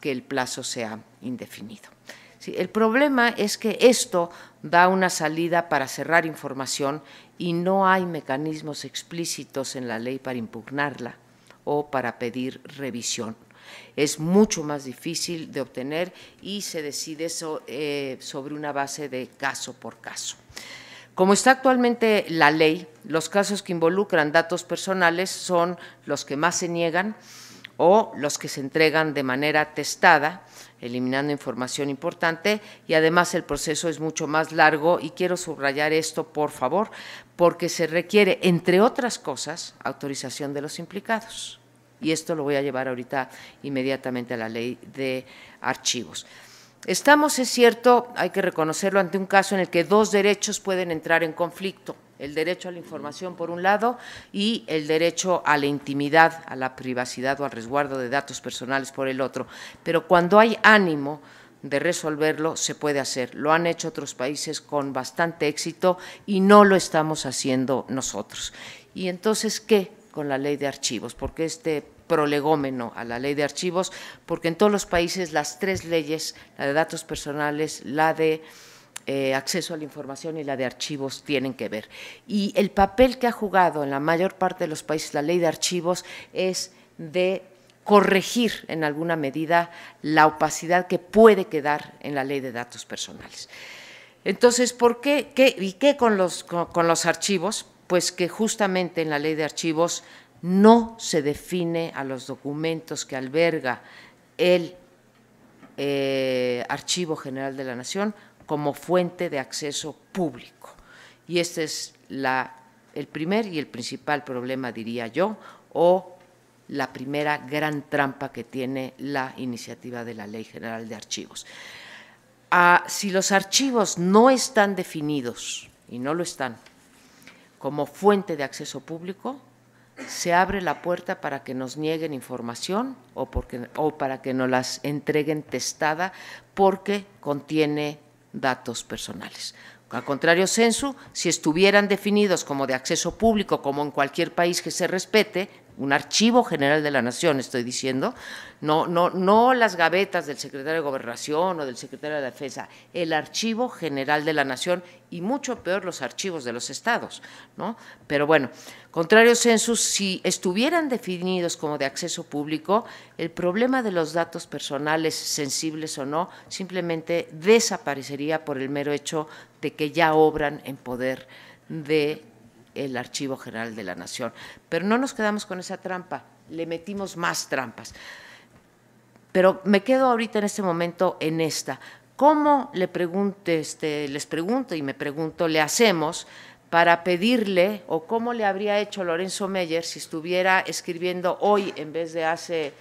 que el plazo sea indefinido. el problema es que esto da una salida para cerrar información y no hay mecanismos explícitos en la ley para impugnarla o para pedir revisión es mucho más difícil de obtener y se decide eh, sobre una base de caso por caso. Como está actualmente la ley, los casos que involucran datos personales son los que más se niegan o los que se entregan de manera testada, eliminando información importante y además el proceso es mucho más largo y quiero subrayar esto, por favor, porque se requiere, entre otras cosas, autorización de los implicados y esto lo voy a llevar ahorita inmediatamente a la ley de archivos. Estamos, es cierto, hay que reconocerlo, ante un caso en el que dos derechos pueden entrar en conflicto, el derecho a la información por un lado y el derecho a la intimidad, a la privacidad o al resguardo de datos personales por el otro. Pero cuando hay ánimo de resolverlo, se puede hacer. Lo han hecho otros países con bastante éxito y no lo estamos haciendo nosotros. Y entonces, ¿qué? con la ley de archivos, porque este prolegómeno a la ley de archivos, porque en todos los países las tres leyes, la de datos personales, la de eh, acceso a la información y la de archivos tienen que ver. Y el papel que ha jugado en la mayor parte de los países la ley de archivos es de corregir en alguna medida la opacidad que puede quedar en la ley de datos personales. Entonces, ¿por qué? ¿Qué ¿Y qué con los, con los archivos? pues que justamente en la ley de archivos no se define a los documentos que alberga el eh, Archivo General de la Nación como fuente de acceso público. Y este es la, el primer y el principal problema, diría yo, o la primera gran trampa que tiene la iniciativa de la Ley General de Archivos. Ah, si los archivos no están definidos, y no lo están, como fuente de acceso público, se abre la puerta para que nos nieguen información o, para que nos las entreguen testada porque contiene datos personales. Al contrario, Censu, si estuvieran definidos como de acceso público, como en cualquier país que se respete, un archivo general de la Nación, estoy diciendo, no, no, no las gavetas del secretario de Gobernación o del secretario de Defensa, el archivo general de la Nación y mucho peor los archivos de los estados, ¿no? Pero bueno, contrario census, si estuvieran definidos como de acceso público, el problema de los datos personales, sensibles o no, simplemente desaparecería por el mero hecho de que ya obran en poder de el Archivo General de la Nación. Pero no nos quedamos con esa trampa, le metimos más trampas. Pero me quedo ahorita en este momento en esta. ¿Cómo le este, les pregunto y me pregunto, le hacemos para pedirle o cómo le habría hecho Lorenzo Meyer si estuviera escribiendo hoy en vez de hace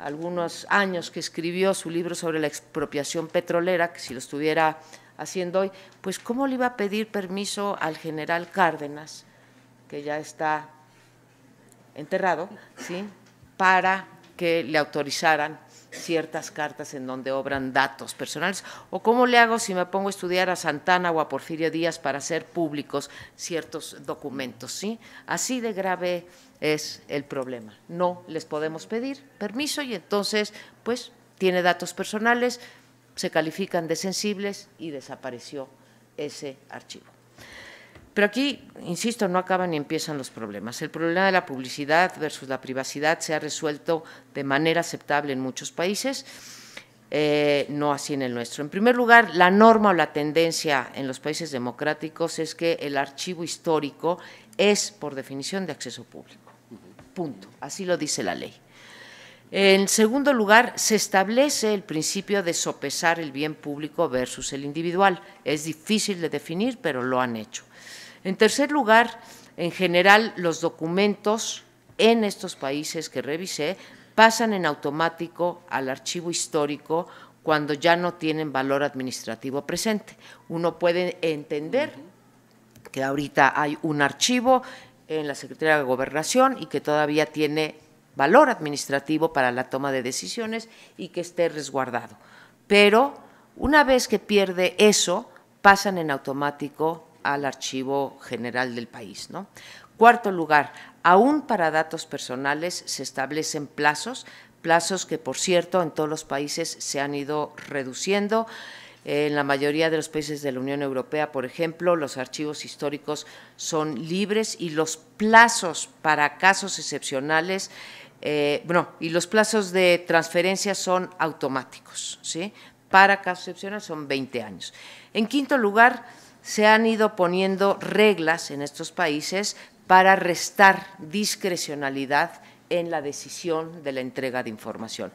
algunos años que escribió su libro sobre la expropiación petrolera, que si lo estuviera haciendo hoy, pues ¿cómo le iba a pedir permiso al general Cárdenas, que ya está enterrado, ¿sí? para que le autorizaran ciertas cartas en donde obran datos personales? ¿O cómo le hago si me pongo a estudiar a Santana o a Porfirio Díaz para hacer públicos ciertos documentos? ¿sí? Así de grave es el problema. No les podemos pedir permiso y entonces, pues, tiene datos personales, se califican de sensibles y desapareció ese archivo. Pero aquí, insisto, no acaban ni empiezan los problemas. El problema de la publicidad versus la privacidad se ha resuelto de manera aceptable en muchos países, eh, no así en el nuestro. En primer lugar, la norma o la tendencia en los países democráticos es que el archivo histórico es, por definición, de acceso público. Punto. Así lo dice la ley. En segundo lugar, se establece el principio de sopesar el bien público versus el individual. Es difícil de definir, pero lo han hecho. En tercer lugar, en general, los documentos en estos países que revisé pasan en automático al archivo histórico cuando ya no tienen valor administrativo presente. Uno puede entender que ahorita hay un archivo en la Secretaría de Gobernación y que todavía tiene valor administrativo para la toma de decisiones y que esté resguardado. Pero una vez que pierde eso, pasan en automático al archivo general del país. ¿no? Cuarto lugar, aún para datos personales se establecen plazos, plazos que por cierto en todos los países se han ido reduciendo. En la mayoría de los países de la Unión Europea, por ejemplo, los archivos históricos son libres y los plazos para casos excepcionales eh, bueno, y los plazos de transferencia son automáticos, ¿sí? Para casos excepcionales son 20 años. En quinto lugar, se han ido poniendo reglas en estos países para restar discrecionalidad en la decisión de la entrega de información.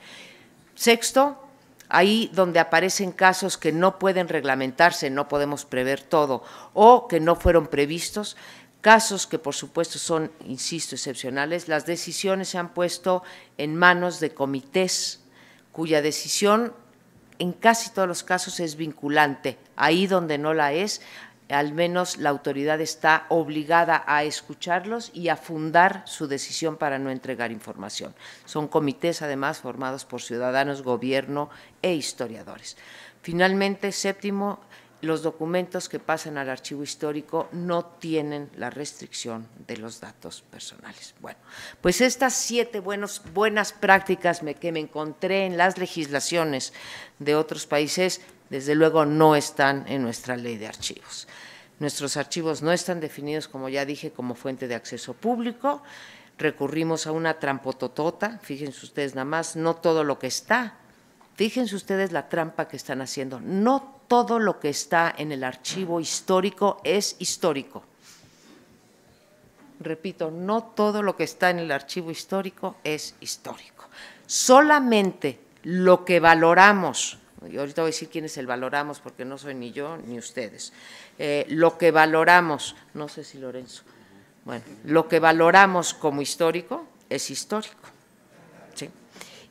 Sexto, ahí donde aparecen casos que no pueden reglamentarse, no podemos prever todo o que no fueron previstos, casos que por supuesto son, insisto, excepcionales, las decisiones se han puesto en manos de comités cuya decisión en casi todos los casos es vinculante. Ahí donde no la es, al menos la autoridad está obligada a escucharlos y a fundar su decisión para no entregar información. Son comités, además, formados por ciudadanos, gobierno e historiadores. Finalmente, séptimo, los documentos que pasan al archivo histórico no tienen la restricción de los datos personales. Bueno, pues estas siete buenas prácticas que me encontré en las legislaciones de otros países, desde luego no están en nuestra ley de archivos. Nuestros archivos no están definidos, como ya dije, como fuente de acceso público. Recurrimos a una trampototota, fíjense ustedes nada más, no todo lo que está. Fíjense ustedes la trampa que están haciendo. No todo lo que está en el archivo histórico es histórico. Repito, no todo lo que está en el archivo histórico es histórico. Solamente lo que valoramos, y ahorita voy a decir quién es el valoramos porque no soy ni yo ni ustedes, eh, lo que valoramos, no sé si Lorenzo, bueno, lo que valoramos como histórico es histórico.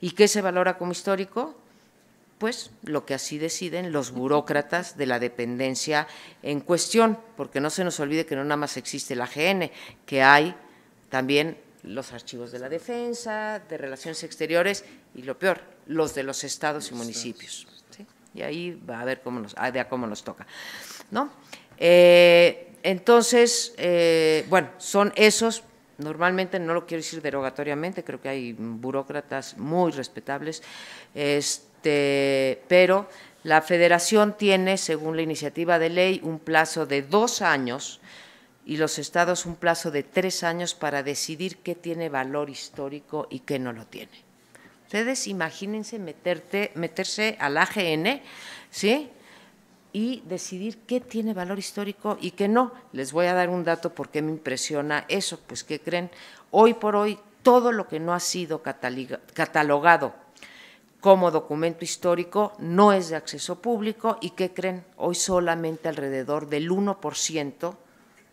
¿Y qué se valora como histórico? pues lo que así deciden los burócratas de la dependencia en cuestión, porque no se nos olvide que no nada más existe la AGN, que hay también los archivos de la defensa, de relaciones exteriores y lo peor, los de los estados y municipios. Y ahí va a ver cómo nos, a cómo nos toca. ¿no? Eh, entonces, eh, bueno, son esos, normalmente no lo quiero decir derogatoriamente, creo que hay burócratas muy respetables, este, este, pero la federación tiene, según la iniciativa de ley, un plazo de dos años y los estados un plazo de tres años para decidir qué tiene valor histórico y qué no lo tiene. Ustedes imagínense meterse al AGN ¿sí? y decidir qué tiene valor histórico y qué no. Les voy a dar un dato porque me impresiona eso. Pues, ¿qué creen? Hoy por hoy, todo lo que no ha sido catalogado como documento histórico, no es de acceso público y que creen hoy solamente alrededor del 1%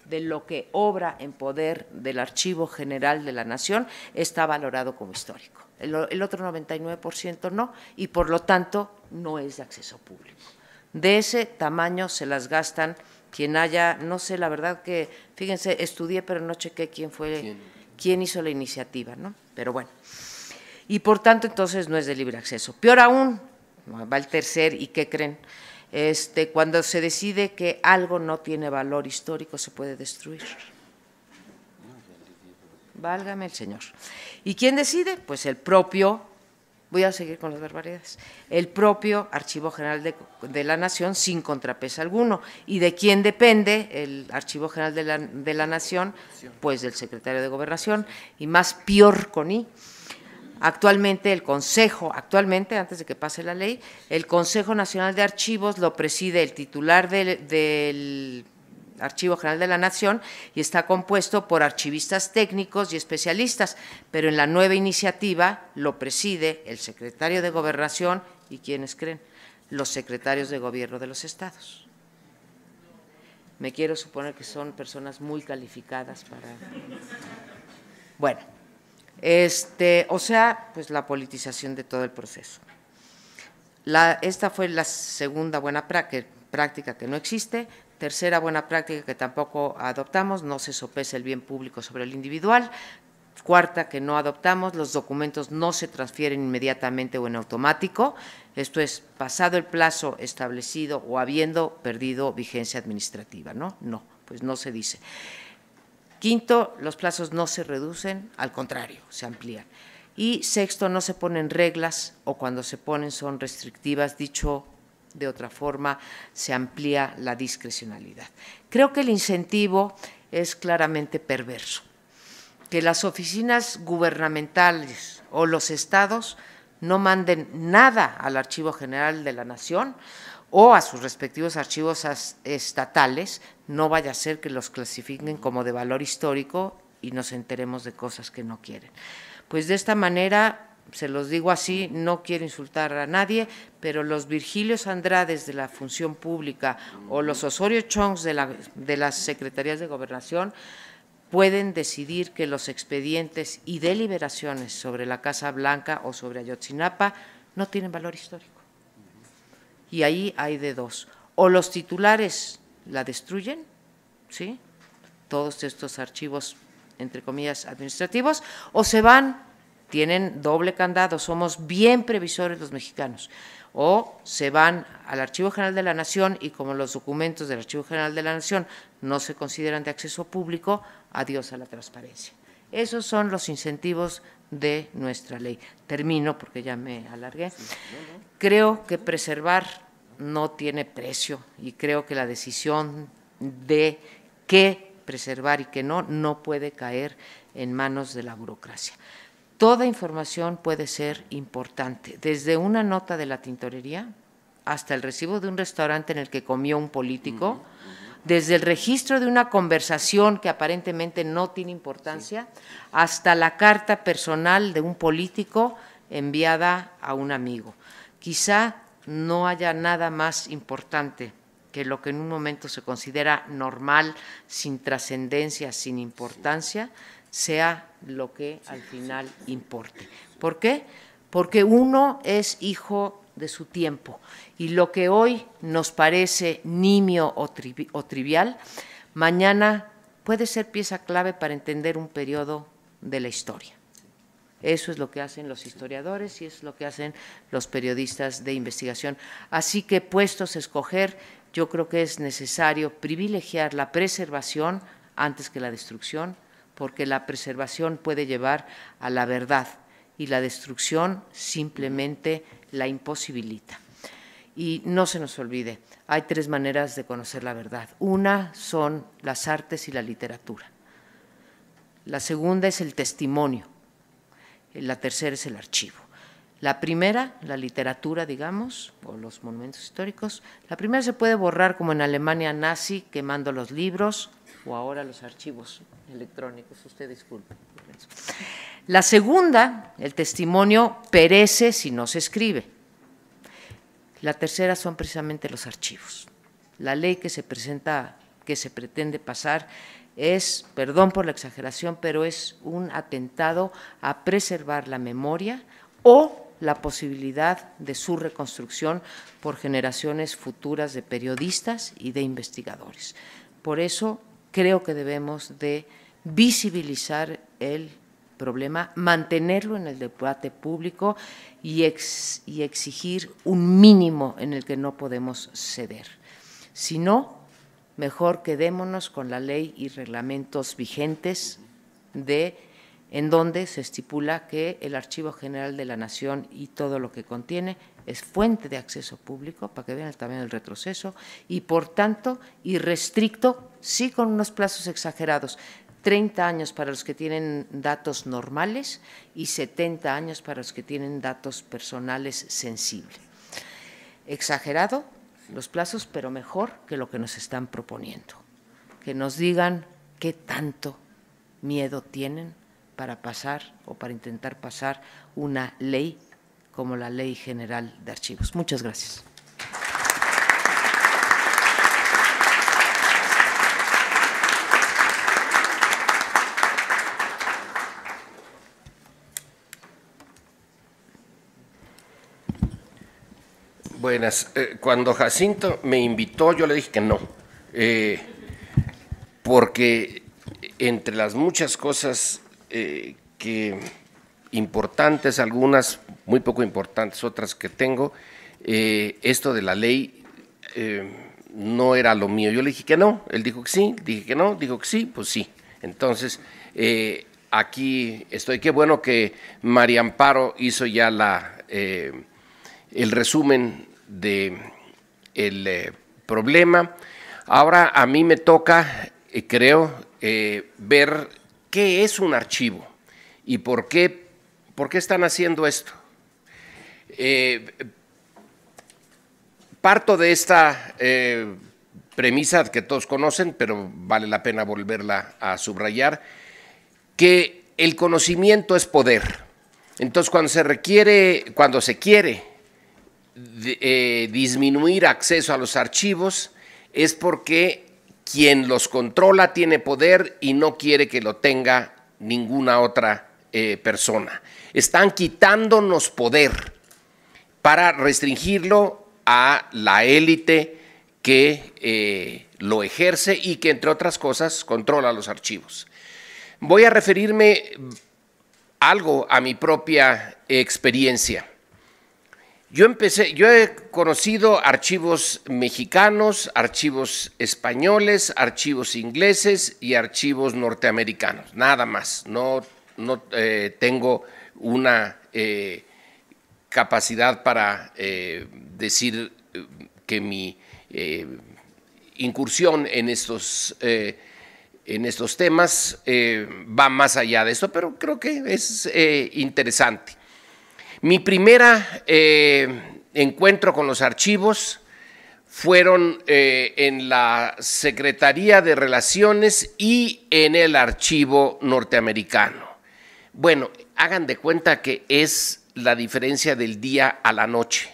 de lo que obra en poder del Archivo General de la Nación está valorado como histórico. El, otro 99% no y por lo tanto no es de acceso público. De ese tamaño se las gastan quien haya, no sé, la verdad que, fíjense, estudié pero no chequé quién fue, quién, quién hizo la iniciativa, ¿no? Pero bueno y por tanto entonces no es de libre acceso. Peor aún, va el tercer y ¿qué creen? Este, cuando se decide que algo no tiene valor histórico se puede destruir. Válgame el Señor. ¿Y quién decide? Pues el propio, voy a seguir con las barbaridades, el propio Archivo General de, la Nación sin contrapeso alguno. ¿Y de quién depende el Archivo General de la, Nación? Pues del secretario de Gobernación y más peor con I. Actualmente el Consejo, actualmente, antes de que pase la ley, el Consejo Nacional de Archivos lo preside el titular del, Archivo General de la Nación y está compuesto por archivistas técnicos y especialistas, pero en la nueva iniciativa lo preside el secretario de Gobernación y quienes creen, los secretarios de Gobierno de los Estados. Me quiero suponer que son personas muy calificadas para… Bueno. Este, o sea, pues la politización de todo el proceso. esta fue la segunda buena práctica que no existe. Tercera buena práctica que tampoco adoptamos, no se sopesa el bien público sobre el individual. Cuarta, que no adoptamos, los documentos no se transfieren inmediatamente o en automático, esto es, pasado el plazo establecido o habiendo perdido vigencia administrativa, ¿no? No, pues no se dice. Quinto, los plazos no se reducen, al contrario, se amplían. Y sexto, no se ponen reglas o cuando se ponen son restrictivas, dicho de otra forma, se amplía la discrecionalidad. Creo que el incentivo es claramente perverso, que las oficinas gubernamentales o los estados no manden nada al Archivo General de la Nación, o a sus respectivos archivos estatales, no vaya a ser que los clasifiquen como de valor histórico y nos enteremos de cosas que no quieren. Pues de esta manera, se los digo así, no quiero insultar a nadie, pero los Virgilios Andrades de la Función Pública o los Osorio Chongs de, de las Secretarías de Gobernación pueden decidir que los expedientes y deliberaciones sobre la Casa Blanca o sobre Ayotzinapa no tienen valor histórico y ahí hay de dos. O los titulares la destruyen, ¿sí? Todos estos archivos, entre comillas, administrativos, o se van, tienen doble candado, somos bien previsores los mexicanos, o se van al Archivo General de la Nación y como los documentos del Archivo General de la Nación no se consideran de acceso público, adiós a la transparencia. Esos son los incentivos de nuestra ley. Termino porque ya me alargué. Creo que preservar no tiene precio y creo que la decisión de qué preservar y qué no no puede caer en manos de la burocracia. Toda información puede ser importante, desde una nota de la tintorería hasta el recibo de un restaurante en el que comió un político, desde el registro de una conversación que aparentemente no tiene importancia, hasta la carta personal de un político enviada a un amigo. Quizá no haya nada más importante que lo que en un momento se considera normal, sin trascendencia, sin importancia, sea lo que al final importe. ¿Por qué? Porque uno es hijo de su tiempo y lo que hoy nos parece nimio o, trivial, mañana puede ser pieza clave para entender un periodo de la historia. Eso es lo que hacen los historiadores y es lo que hacen los periodistas de investigación. Así que puestos a escoger, yo creo que es necesario privilegiar la preservación antes que la destrucción, porque la preservación puede llevar a la verdad y la destrucción simplemente la imposibilita. Y no se nos olvide, hay tres maneras de conocer la verdad. Una son las artes y la literatura. La segunda es el testimonio la tercera es el archivo. La primera, la literatura, digamos, o los monumentos históricos, la primera se puede borrar como en Alemania nazi, quemando los libros o ahora los archivos electrónicos, usted disculpe. La segunda, el testimonio perece si no se escribe. La tercera son precisamente los archivos. La ley que se presenta, que se pretende pasar es, perdón por la exageración, pero es un atentado a preservar la memoria o la posibilidad de su reconstrucción por generaciones futuras de periodistas y de investigadores. Por eso creo que debemos de visibilizar el problema, mantenerlo en el debate público y, y exigir un mínimo en el que no podemos ceder. Si no, mejor quedémonos con la ley y reglamentos vigentes de en donde se estipula que el Archivo General de la Nación y todo lo que contiene es fuente de acceso público, para que vean también el retroceso, y por tanto, irrestricto, sí con unos plazos exagerados, 30 años para los que tienen datos normales y 70 años para los que tienen datos personales sensibles. Exagerado, los plazos, pero mejor que lo que nos están proponiendo. Que nos digan qué tanto miedo tienen para pasar o para intentar pasar una ley como la Ley General de Archivos. Muchas gracias.
Buenas. Eh, cuando Jacinto me invitó, yo le dije que no, eh, porque entre las muchas cosas eh, que importantes, algunas muy poco importantes, otras que tengo, eh, esto de la ley no era lo mío. Yo le dije que no, él dijo que sí, dije que no, dijo que sí, pues sí. Entonces, aquí estoy. Qué bueno que María Amparo hizo ya la el resumen del de eh, problema. Ahora a mí me toca, eh, creo, eh, ver qué es un archivo y por qué, por qué están haciendo esto. parto de esta premisa que todos conocen, pero vale la pena volverla a subrayar, que el conocimiento es poder. Entonces, cuando se requiere, cuando se quiere eh, disminuir acceso a los archivos es porque quien los controla tiene poder y no quiere que lo tenga ninguna otra eh, persona. Están quitándonos poder para restringirlo a la élite que eh, lo ejerce y que, entre otras cosas, controla los archivos. Voy a referirme algo a mi propia experiencia. Yo empecé, yo he conocido archivos mexicanos, archivos españoles, archivos ingleses y archivos norteamericanos, nada más. No, no eh, tengo una eh, capacidad para eh, decir que mi incursión en estos, en estos temas va más allá de eso, pero creo que es interesante. Mi primera eh, encuentro con los archivos fueron eh, en la Secretaría de Relaciones y en el Archivo Norteamericano. Bueno, hagan de cuenta que es la diferencia del día a la noche.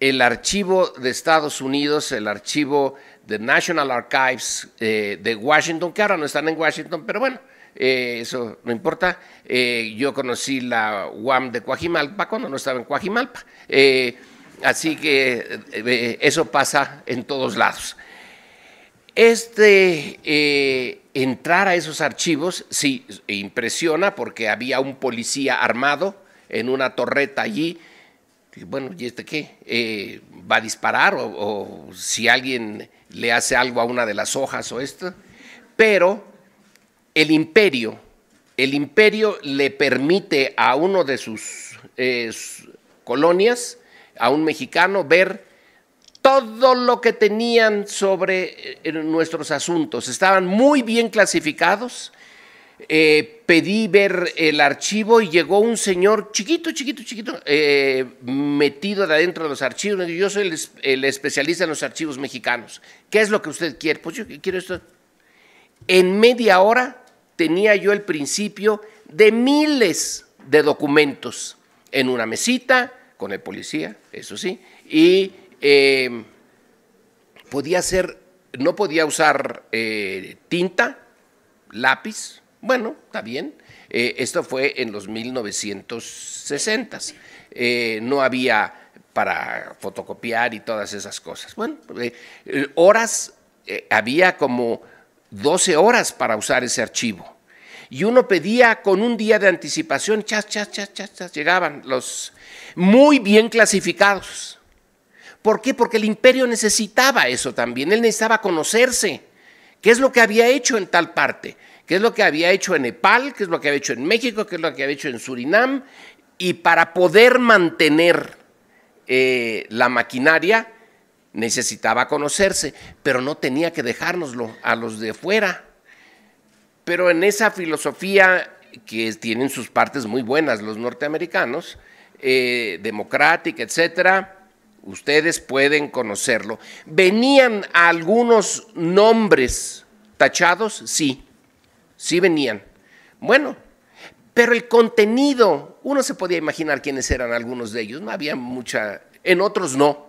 El archivo de Estados Unidos, el archivo de National Archives eh, de Washington, que ahora no están en Washington, pero bueno, eh, eso no importa. Eh, yo conocí la UAM de Coajimalpa cuando no estaba en Coajimalpa. Eh, así que eso pasa en todos lados. Este entrar a esos archivos sí impresiona porque había un policía armado en una torreta allí. bueno, ¿y este qué? ¿Va a disparar o, o si alguien le hace algo a una de las hojas o esto? Pero el imperio, el imperio le permite a uno de eh, sus colonias, a un mexicano, ver todo lo que tenían sobre eh, nuestros asuntos. Estaban muy bien clasificados. Eh, pedí ver el archivo y llegó un señor chiquito, chiquito, chiquito, metido de adentro de los archivos. Yo soy el especialista en los archivos mexicanos. ¿Qué es lo que usted quiere? Pues yo quiero esto. En media hora tenía yo el principio de miles de documentos en una mesita con el policía, eso sí, y em, podía ser, no podía usar eh, tinta, lápiz, bueno, está bien. Eh, esto fue en los 1960. Eh, no había para fotocopiar y todas esas cosas. Bueno, eh, horas había como 12 horas para usar ese archivo. Y uno pedía con un día de anticipación, chas, chas, chas, chas, chas llegaban los muy bien clasificados. ¿Por qué? Porque el imperio necesitaba eso también, él necesitaba conocerse. ¿Qué es lo que había hecho en tal parte? ¿Qué es lo que había hecho en Nepal? ¿Qué es lo que había hecho en México? ¿Qué es lo que había hecho en Surinam? Y para poder mantener eh, la maquinaria, necesitaba conocerse, pero no tenía que dejárnoslo a los de fuera. Pero en esa filosofía que tienen sus partes muy buenas los norteamericanos, eh, democrática, etcétera, ustedes pueden conocerlo. ¿Venían algunos nombres tachados? Sí, sí venían. Bueno, pero el contenido, uno se podía imaginar quiénes eran algunos de ellos, no había mucha, en otros no.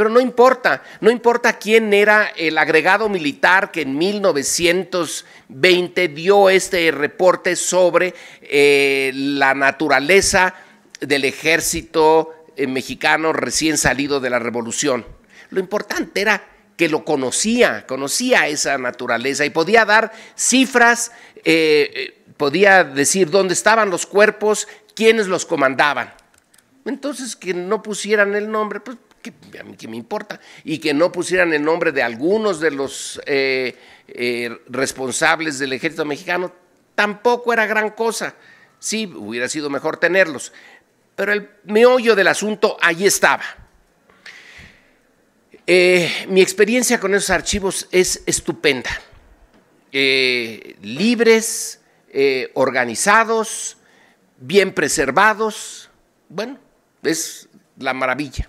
Pero no importa, no importa quién era el agregado militar que en 1920 dio este reporte sobre eh, la naturaleza del ejército eh, mexicano recién salido de la revolución. Lo importante era que lo conocía, conocía esa naturaleza y podía dar cifras, eh, podía decir dónde estaban los cuerpos, quiénes los comandaban. Entonces, que no pusieran el nombre, pues que, que, me importa, y que no pusieran el nombre de algunos de los eh, eh, responsables del ejército mexicano, tampoco era gran cosa. Sí, hubiera sido mejor tenerlos, pero el meollo del asunto ahí estaba. Eh, mi experiencia con esos archivos es estupenda. libres, organizados, bien preservados. Bueno, es la maravilla.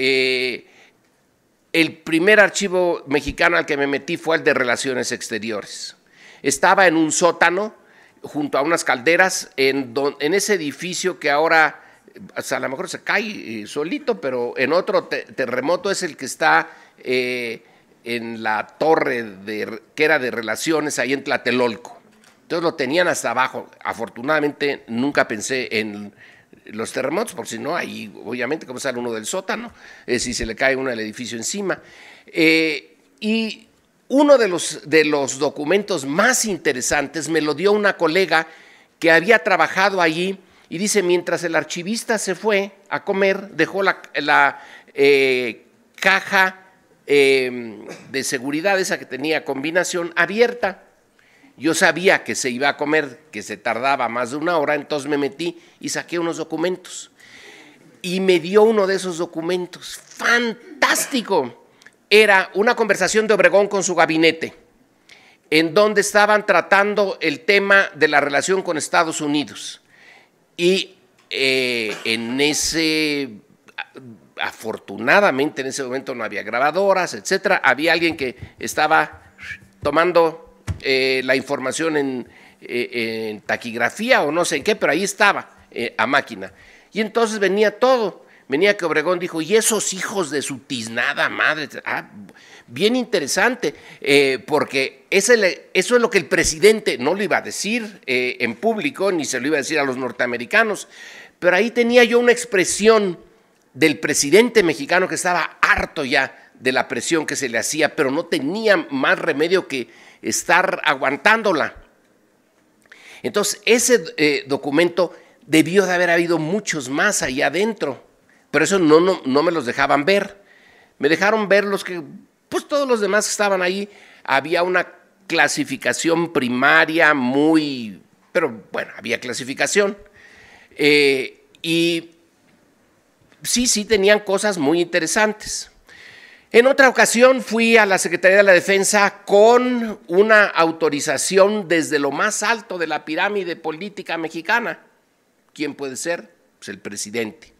Eh, el primer archivo mexicano al que me metí fue el de Relaciones Exteriores. Estaba en un sótano junto a unas calderas en, ese edificio que ahora a lo mejor se cae eh, solito, pero en otro terremoto es el que está eh, en la torre que era de relaciones ahí en Tlatelolco. Entonces lo tenían hasta abajo. Afortunadamente nunca pensé en los terremotos, por si no, ahí obviamente como sale uno del sótano, eh, si se le cae uno del edificio encima. Eh, y uno de los, de los documentos más interesantes me lo dio una colega que había trabajado allí y dice, mientras el archivista se fue a comer, dejó la, eh, caja de seguridad, esa que tenía combinación, abierta. Yo sabía que se iba a comer, que se tardaba más de una hora, entonces me metí y saqué unos documentos. Y me dio uno de esos documentos. ¡Fantástico! Era una conversación de Obregón con su gabinete, en donde estaban tratando el tema de la relación con Estados Unidos. Y eh, en ese afortunadamente en ese momento no había grabadoras, etcétera. Había alguien que estaba tomando eh, la información eh, en, taquigrafía o no sé en qué, pero ahí estaba eh, a máquina. Y entonces venía todo. Venía que Obregón dijo, y esos hijos de su tiznada madre, ah, bien interesante, porque eso es lo que el presidente no le iba a decir en público, ni se lo iba a decir a los norteamericanos, pero ahí tenía yo una expresión del presidente mexicano que estaba harto ya de la presión que se le hacía, pero no tenía más remedio que estar aguantándola. Entonces, ese eh, documento debió de haber habido muchos más allá adentro, pero eso no, no, me los dejaban ver. Me dejaron ver los que, pues todos los demás que estaban ahí, había una clasificación primaria muy, pero bueno, había clasificación. Eh, y sí, sí tenían cosas muy interesantes. En otra ocasión fui a la Secretaría de la Defensa con una autorización desde lo más alto de la pirámide política mexicana. ¿Quién puede ser? Pues el presidente.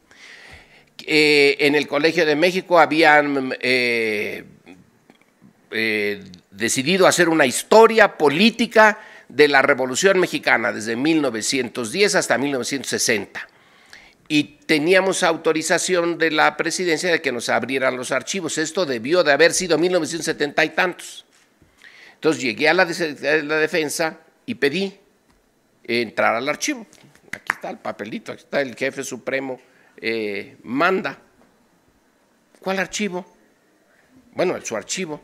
Eh, en el Colegio de México habían eh, eh, decidido hacer una historia política de la Revolución Mexicana desde 1910 hasta 1960 y teníamos autorización de la presidencia de que nos abrieran los archivos. Esto debió de haber sido 1970 y tantos. Entonces llegué a la, de la defensa y pedí entrar al archivo. Aquí está el papelito, aquí está el jefe supremo, eh, manda. ¿Cuál archivo? Bueno, su archivo.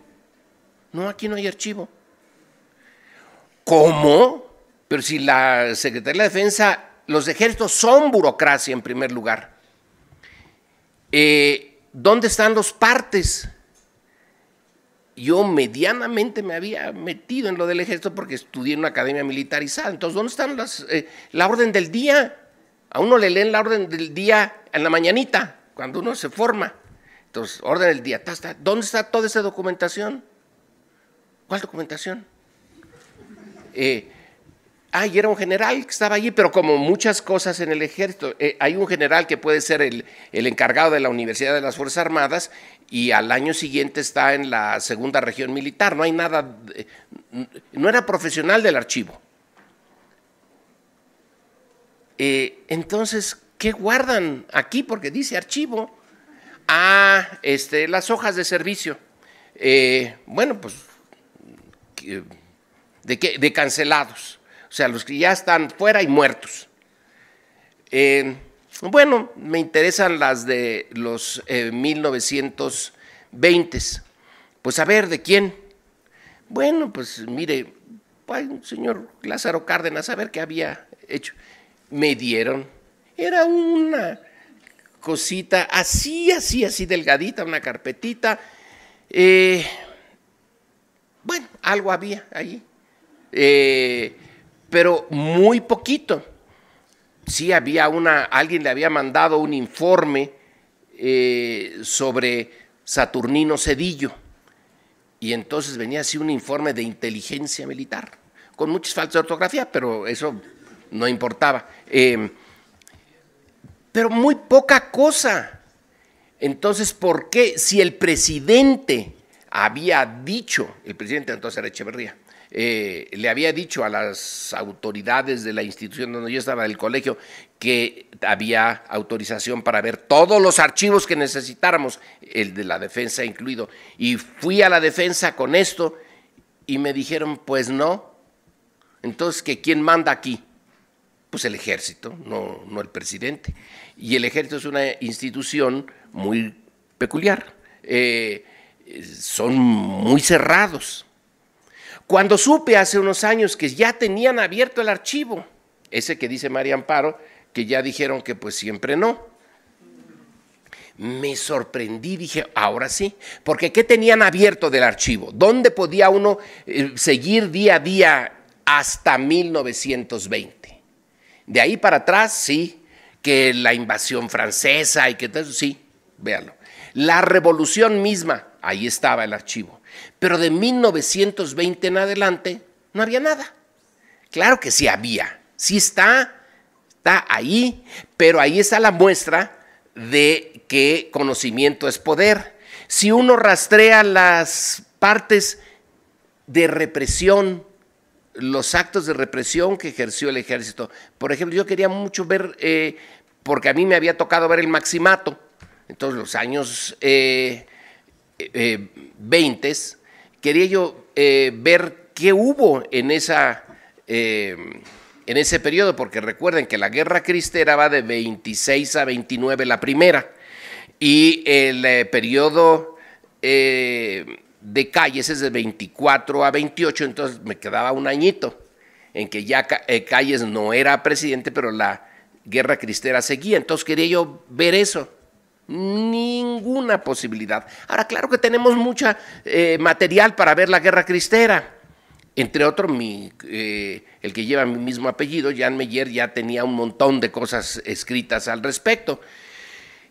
No, aquí no hay archivo. ¿Cómo? Pero si la Secretaría de la Defensa los ejércitos son burocracia en primer lugar. Eh, ¿Dónde están los partes? Yo medianamente me había metido en lo del ejército porque estudié en una academia militarizada. Entonces, ¿dónde están las, eh, la orden del día? A uno le leen la orden del día en la mañanita, cuando uno se forma. Entonces, orden del día. ¿Dónde está toda esa documentación? ¿Cuál documentación? Eh, Ah, y era un general que estaba allí, pero como muchas cosas en el ejército, eh, hay un general que puede ser el, encargado de la Universidad de las Fuerzas Armadas y al año siguiente está en la segunda región militar. No hay nada, no era profesional del archivo. Eh, entonces, ¿qué guardan aquí? Porque dice archivo. Ah, este, las hojas de servicio. Eh, bueno, pues de, qué? de cancelados o sea, los que ya están fuera y muertos. Eh, bueno, me interesan las de los 1920 eh, 1920. Pues a ver, ¿de quién? Bueno, pues mire, hay un señor Lázaro Cárdenas, a ver qué había hecho. Me dieron. Era una cosita así, así, así delgadita, una carpetita. Eh, bueno, algo había ahí pero muy poquito. Sí había una, alguien le había mandado un informe eh, sobre Saturnino Cedillo, y entonces venía así un informe de inteligencia militar, con muchas faltas de ortografía, pero eso no importaba. Em, pero muy poca cosa. Entonces, ¿por qué si el presidente había dicho, el presidente entonces era Echeverría, eh, le había dicho a las autoridades de la institución donde yo estaba, del colegio, que había autorización para ver todos los archivos que necesitáramos, el de la defensa incluido. Y fui a la defensa con esto y me dijeron, pues no. Entonces, ¿que ¿quién manda aquí? Pues el ejército, no, no el presidente. Y el ejército es una institución muy peculiar. Eh, son muy cerrados. Cuando supe hace unos años que ya tenían abierto el archivo, ese que dice María Amparo, que ya dijeron que pues siempre no. Me sorprendí, dije, ahora sí, porque ¿qué tenían abierto del archivo? ¿Dónde podía uno eh, seguir día a día hasta 1920? De ahí para atrás, sí, que la invasión francesa y que todo eso, sí, véanlo. La revolución misma, ahí estaba el archivo. Pero de 1920 en adelante no había nada. Claro que sí había, sí está, está ahí, pero ahí está la muestra de que conocimiento es poder. Si uno rastrea las partes de represión, los actos de represión que ejerció el ejército, por ejemplo, yo quería mucho ver, eh, porque a mí me había tocado ver el maximato, entonces los años eh, eh, 20, quería yo eh, ver qué hubo en, esa, eh, en ese periodo, porque recuerden que la guerra cristera va de 26 a 29 la primera, y el eh, periodo de calles es de 24 a 28, entonces me quedaba un añito en que ya Calles no era presidente, pero la guerra cristera seguía. Entonces quería yo ver eso. Ninguna posibilidad. Ahora, claro que tenemos mucho eh, material para ver la guerra cristera. Entre otros, eh, el que lleva mi mismo apellido, Jan Meyer, ya tenía un montón de cosas escritas al respecto.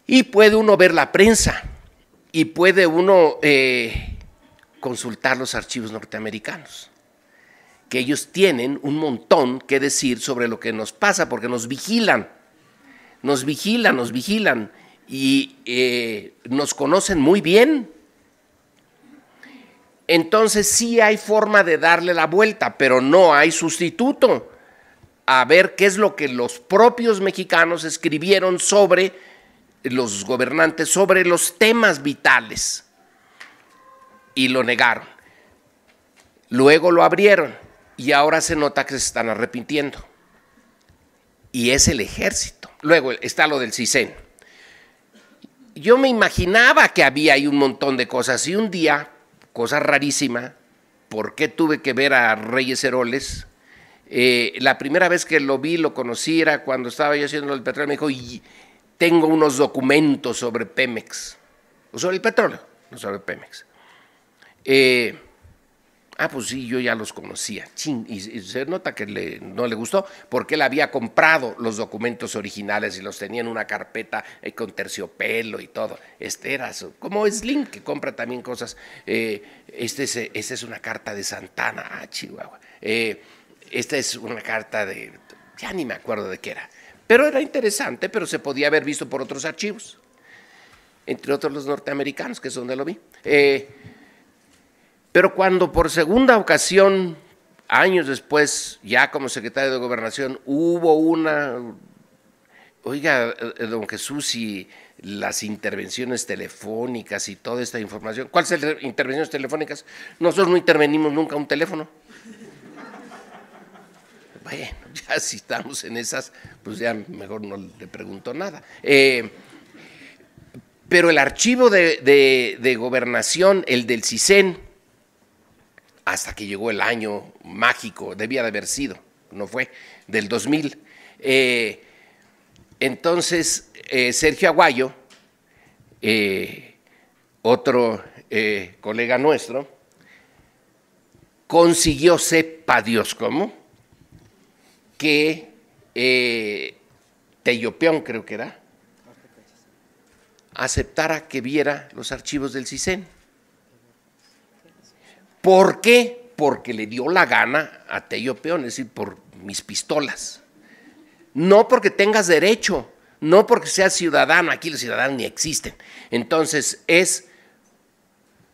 Y puede uno ver la prensa y puede uno eh, consultar los archivos norteamericanos, que ellos tienen un montón que decir sobre lo que nos pasa, porque nos vigilan, nos vigilan, nos vigilan y eh, nos conocen muy bien. Entonces sí hay forma de darle la vuelta, pero no hay sustituto. A ver qué es lo que los propios mexicanos escribieron sobre los gobernantes, sobre los temas vitales. Y lo negaron. Luego lo abrieron y ahora se nota que se están arrepintiendo. Y es el ejército. Luego está lo del CISEN yo me imaginaba que había ahí un montón de cosas y un día, cosa rarísima, ¿por qué tuve que ver a Reyes Heroles? Eh, la primera vez que lo vi, lo conocí, era cuando estaba yo haciendo el petróleo, me dijo, y tengo unos documentos sobre Pemex, o sobre el petróleo, no sobre Pemex. Eh, Ah, pues sí, yo ya los conocía. y, se nota que no le gustó porque él había comprado los documentos originales y los tenía en una carpeta eh, con terciopelo y todo. Este era como Slim, que compra también cosas. Eh, este es, esta es una carta de Santana ah, Chihuahua. Eh, esta es una carta de, ya ni me acuerdo de qué era. Pero era interesante, pero se podía haber visto por otros archivos, entre otros los norteamericanos, que es donde lo vi. Pero cuando por segunda ocasión, años después, ya como secretario de gobernación, hubo una, oiga, eh, don Jesús, y las intervenciones telefónicas y toda esta información, ¿cuáles son las intervenciones telefónicas? Nosotros no intervenimos nunca un teléfono. Bueno, ya si estamos en esas, pues ya mejor no le pregunto nada. Eh, pero el archivo de, de gobernación, el del CISEN, hasta que llegó el año mágico, debía de haber sido, no fue, del 2000. Eh, entonces, eh, Sergio Aguayo, eh, otro colega nuestro, consiguió, sepa Dios cómo, que Teyopeón, creo que era, aceptara que viera los archivos del CISEN. ¿Por qué? Porque le dio la gana a Tello Peón, es decir, por mis pistolas. No porque tengas derecho, no porque seas ciudadano, aquí los ciudadanos ni existen. Entonces es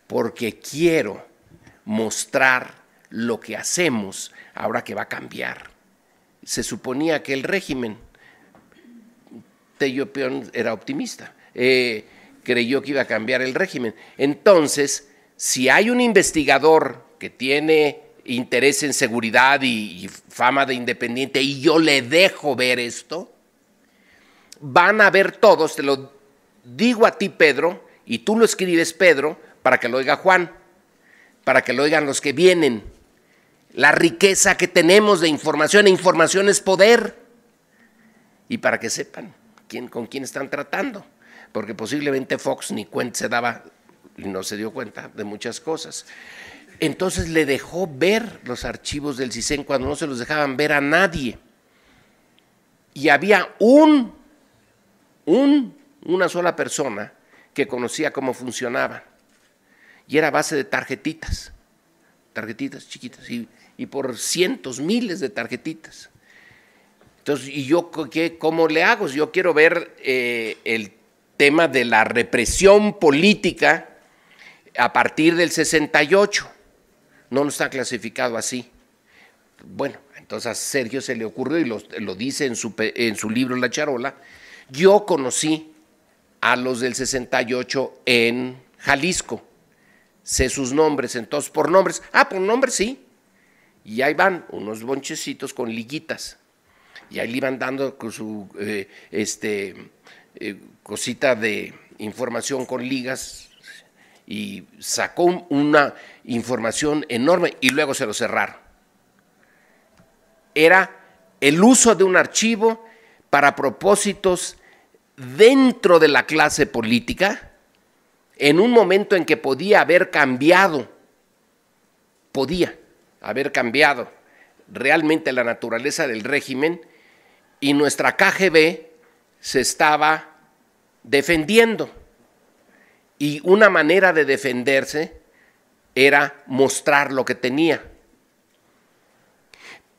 porque quiero mostrar lo que hacemos ahora que va a cambiar. Se suponía que el régimen, Tello Peón era optimista, eh, creyó que iba a cambiar el régimen. Entonces, si hay un investigador que tiene interés en seguridad y, fama de independiente y yo le dejo ver esto, van a ver todos, te lo digo a ti Pedro, y tú lo escribes Pedro, para que lo oiga Juan, para que lo oigan los que vienen. La riqueza que tenemos de información, e información es poder. Y para que sepan quién, con quién están tratando, porque posiblemente Fox ni cuenta se daba y no se dio cuenta de muchas cosas. Entonces le dejó ver los archivos del CISEN cuando no se los dejaban ver a nadie. Y había un, un, una sola persona que conocía cómo funcionaban. Y era base de tarjetitas, tarjetitas chiquitas, y, por cientos, miles de tarjetitas. Entonces, ¿y yo qué, cómo le hago? Yo quiero ver eh, el tema de la represión política a partir del 68. No nos está clasificado así. Bueno, entonces a Sergio se le ocurrió y lo, dice en su, en su libro La Charola. Yo conocí a los del 68 en Jalisco. Sé sus nombres, entonces por nombres. Ah, por nombres sí. Y ahí van unos bonchecitos con liguitas. Y ahí le iban dando su eh, este, eh, cosita de información con ligas y sacó una información enorme y luego se lo cerraron. Era el uso de un archivo para propósitos dentro de la clase política en un momento en que podía haber cambiado, podía haber cambiado realmente la naturaleza del régimen y nuestra KGB se estaba defendiendo y una manera de defenderse era mostrar lo que tenía.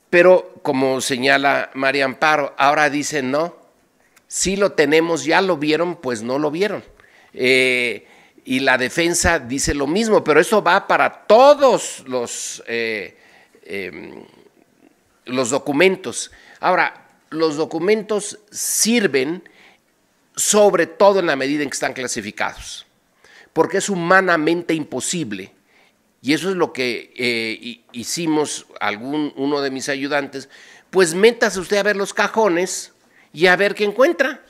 Pero como señala María Amparo, ahora dicen no, si lo tenemos, ya lo vieron, pues no lo vieron. Eh, y la defensa dice lo mismo, pero eso va para todos los, eh, em, los documentos. Ahora, los documentos sirven sobre todo en la medida en que están clasificados porque es humanamente imposible. Y eso es lo que eh, hicimos algún, uno de mis ayudantes. Pues métase usted a ver los cajones y a ver qué encuentra.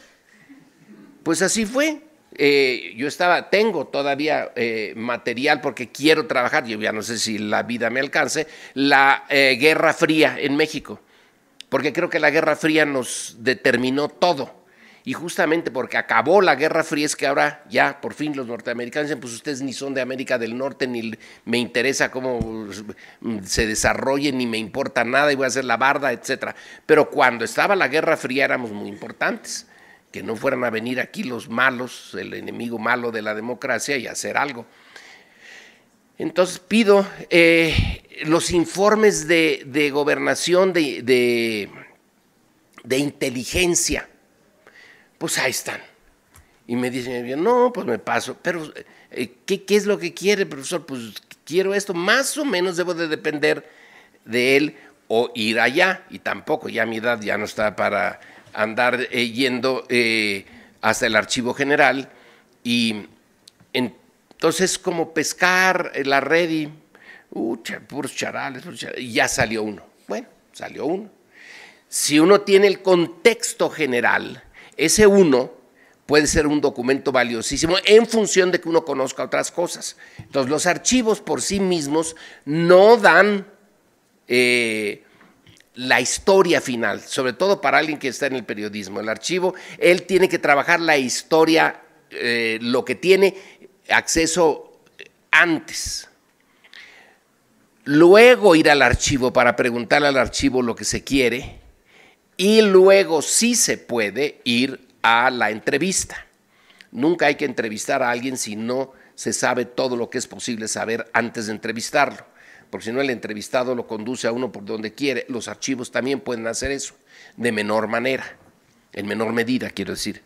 Pues así fue. Eh, yo estaba, tengo todavía eh, material porque quiero trabajar, yo ya no sé si la vida me alcance, la Guerra Fría en México, porque creo que la Guerra Fría nos determinó todo y justamente porque acabó la Guerra Fría es que ahora ya por fin los norteamericanos dicen, pues ustedes ni son de América del Norte, ni me interesa cómo se desarrollen, ni me importa nada y voy a hacer la barda, etcétera. Pero cuando estaba la Guerra Fría éramos muy importantes, que no fueran a venir aquí los malos, el enemigo malo de la democracia y hacer algo. Entonces pido eh, los informes de, gobernación, de, de inteligencia pues ahí están. Y me dicen, no, pues me paso, pero eh, ¿qué, es lo que quiere, profesor? Pues quiero esto, más o menos debo de depender de él o ir allá, y tampoco, ya mi edad ya no está para andar eh, yendo eh, hasta el archivo general, y entonces como pescar la red y uh, puros charales, y ya salió uno. Bueno, salió uno. Si uno tiene el contexto general, ese uno puede ser un documento valiosísimo en función de que uno conozca otras cosas. Entonces, los archivos por sí mismos no dan eh, la historia final, sobre todo para alguien que está en el periodismo. El archivo, él tiene que trabajar la historia, eh, lo que tiene acceso antes. Luego ir al archivo para preguntarle al archivo lo que se quiere y luego sí se puede ir a la entrevista. Nunca hay que entrevistar a alguien si no se sabe todo lo que es posible saber antes de entrevistarlo, porque si no el entrevistado lo conduce a uno por donde quiere. Los archivos también pueden hacer eso, de menor manera, en menor medida, quiero decir.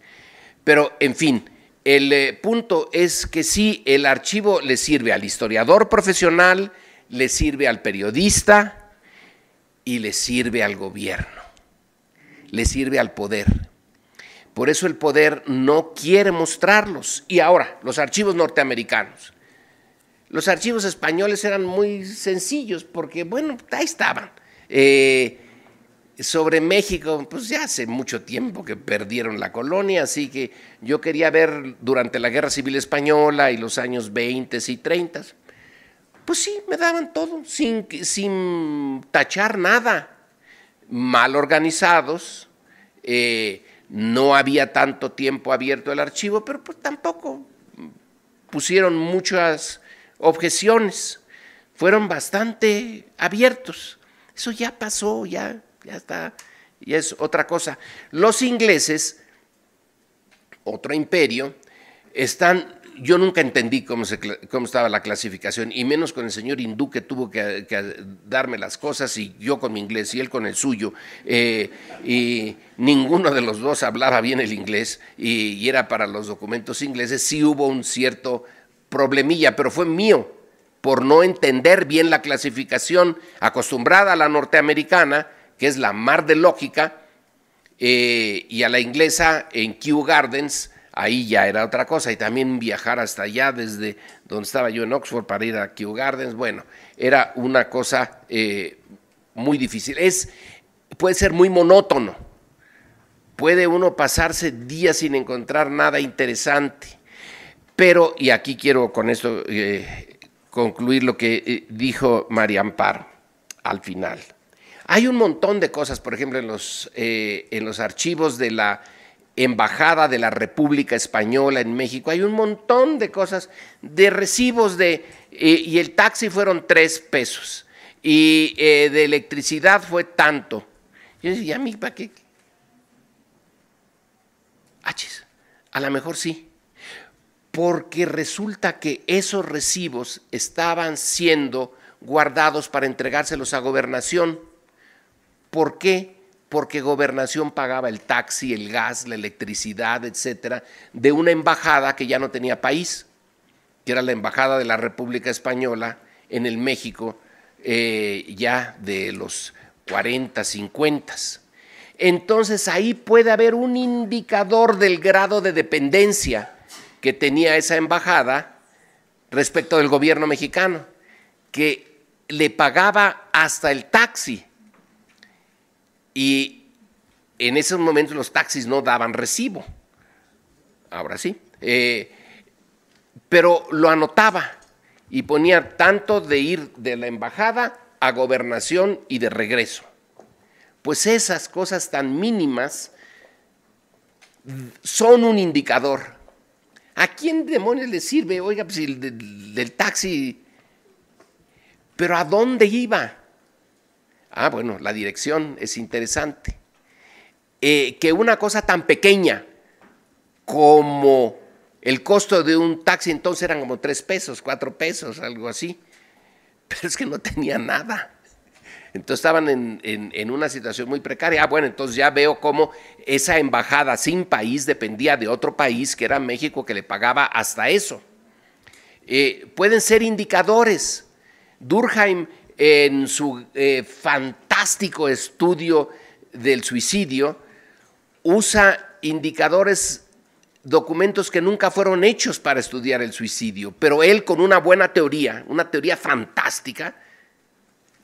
Pero, en fin, el eh, punto es que sí, el archivo le sirve al historiador profesional, le sirve al periodista y le sirve al gobierno le sirve al poder. Por eso el poder no quiere mostrarlos. Y ahora, los archivos norteamericanos. Los archivos españoles eran muy sencillos porque, bueno, ahí estaban. Eh, sobre México, pues ya hace mucho tiempo que perdieron la colonia, así que yo quería ver durante la Guerra Civil Española y los años 20 y 30. Pues sí, me daban todo, sin, sin tachar nada mal organizados, eh, no había tanto tiempo abierto el archivo, pero pues tampoco pusieron muchas objeciones, fueron bastante abiertos. Eso ya pasó, ya, ya está, y es otra cosa. Los ingleses, otro imperio, están yo nunca entendí cómo, estaba la clasificación, y menos con el señor hindú que tuvo que, darme las cosas, y yo con mi inglés y él con el suyo, eh, y ninguno de los dos hablaba bien el inglés, y, era para los documentos ingleses, sí hubo un cierto problemilla, pero fue mío por no entender bien la clasificación acostumbrada a la norteamericana, que es la mar de lógica, eh, y a la inglesa en Kew Gardens, ahí ya era otra cosa, y también viajar hasta allá desde donde estaba yo en Oxford para ir a Kew Gardens, bueno, era una cosa eh, muy difícil. Es, puede ser muy monótono, puede uno pasarse días sin encontrar nada interesante, pero, y aquí quiero con esto eh, concluir lo que eh, dijo María Ampar al final. Hay un montón de cosas, por ejemplo, en los, en los archivos de la Embajada de la República Española en México, hay un montón de cosas, de recibos de, eh, y el taxi fueron tres pesos, y eh, de electricidad fue tanto. Yo decía, ¿y a mí para qué? a lo mejor sí, porque resulta que esos recibos estaban siendo guardados para entregárselos a gobernación. ¿Por qué? porque gobernación pagaba el taxi, el gas, la electricidad, etcétera, de una embajada que ya no tenía país, que era la embajada de la República Española en el México eh, ya de los 40, 50. Entonces ahí puede haber un indicador del grado de dependencia que tenía esa embajada respecto del gobierno mexicano, que le pagaba hasta el taxi y en esos momentos los taxis no daban recibo. Ahora sí. Eh, pero lo anotaba y ponía tanto de ir de la embajada a gobernación y de regreso. Pues esas cosas tan mínimas son un indicador. ¿A quién demonios le sirve? Oiga, pues el del, del taxi. Pero ¿a dónde iba? Ah, bueno, la dirección es interesante. Eh, que una cosa tan pequeña como el costo de un taxi, entonces eran como tres pesos, cuatro pesos, algo así. Pero es que no tenía nada. Entonces estaban en, una situación muy precaria. Ah, bueno, entonces ya veo cómo esa embajada sin país dependía de otro país que era México que le pagaba hasta eso. Eh, pueden ser indicadores. Durkheim en su eh, fantástico estudio del suicidio, usa indicadores, documentos que nunca fueron hechos para estudiar el suicidio, pero él con una buena teoría, una teoría fantástica,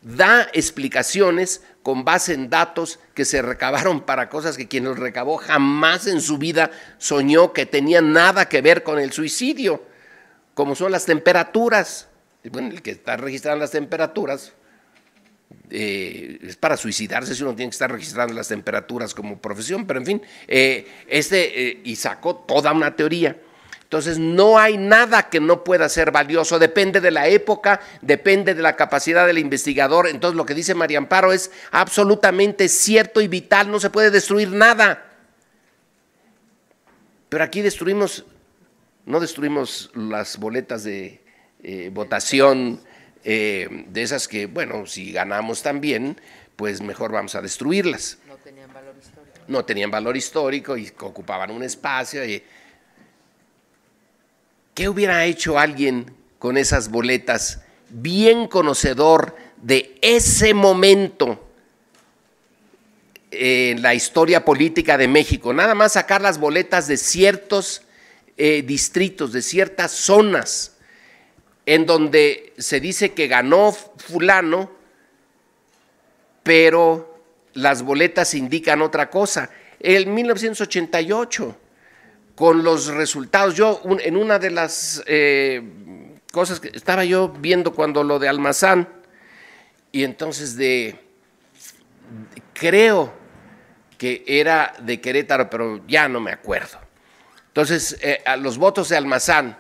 da explicaciones con base en datos que se recabaron para cosas que quien los recabó jamás en su vida soñó que tenían nada que ver con el suicidio, como son las temperaturas, bueno, el que está registrando las temperaturas, eh, es para suicidarse si uno tiene que estar registrando las temperaturas como profesión, pero en fin, eh, este, eh, y sacó toda una teoría. Entonces, no hay nada que no pueda ser valioso, depende de la época, depende de la capacidad del investigador. Entonces, lo que dice María Amparo es absolutamente cierto y vital, no se puede destruir nada. Pero aquí destruimos, no destruimos las boletas de eh, votación eh, de esas que, bueno, si ganamos también, pues mejor vamos a destruirlas. No
tenían valor histórico.
No tenían valor histórico y ocupaban un espacio. Eh. ¿Qué hubiera hecho alguien con esas boletas bien conocedor de ese momento? en la historia política de México, nada más sacar las boletas de ciertos distritos, de ciertas zonas en donde se dice que ganó fulano, pero las boletas indican otra cosa. En 1988, con los resultados, yo en una de las eh, cosas que estaba yo viendo cuando lo de Almazán, y entonces de, creo que era de Querétaro, pero ya no me acuerdo. Entonces, eh, a los votos de Almazán,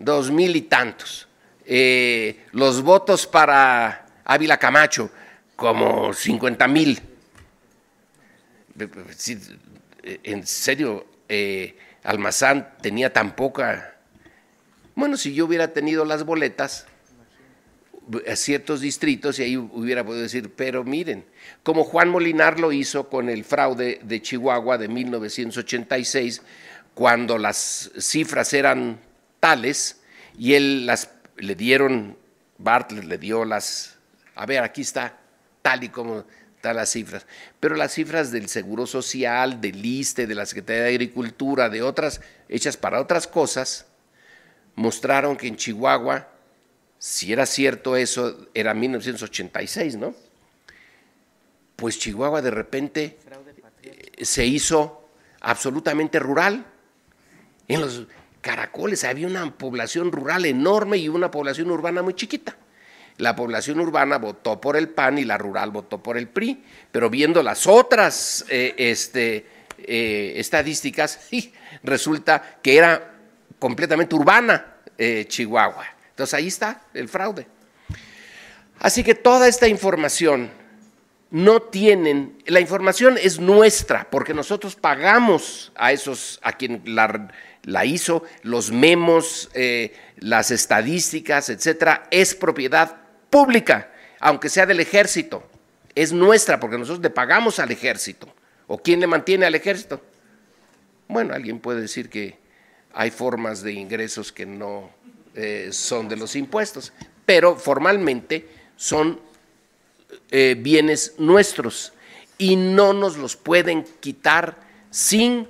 dos mil y tantos. Eh, los votos para Ávila Camacho, como 50 mil. Eh, en serio, eh, Almazán tenía tan poca... Bueno, si yo hubiera tenido las boletas a ciertos distritos y ahí hubiera podido decir, pero miren, como Juan Molinar lo hizo con el fraude de Chihuahua de 1986, cuando las cifras eran tales, y él las le dieron, Bartlett le dio las, a ver, aquí está, tal y como están las cifras, pero las cifras del Seguro Social, del ISTE, de la Secretaría de Agricultura, de otras, hechas para otras cosas, mostraron que en Chihuahua, si era cierto eso, era 1986, ¿no? Pues Chihuahua de repente eh, se hizo absolutamente rural. En los, caracoles. Había una población rural enorme y una población urbana muy chiquita. La población urbana votó por el PAN y la rural votó por el PRI, pero viendo las otras eh, este, eh, estadísticas, resulta que era completamente urbana eh, Chihuahua. Entonces ahí está el fraude. Así que toda esta información no tienen, la información es nuestra, porque nosotros pagamos a esos, a quien la la hizo, los memos, eh, las estadísticas, etcétera, es propiedad pública, aunque sea del ejército. Es nuestra porque nosotros le pagamos al ejército. ¿O quién le mantiene al ejército? Bueno, alguien puede decir que hay formas de ingresos que no eh, son de los impuestos, pero formalmente son eh, bienes nuestros y no nos los pueden quitar sin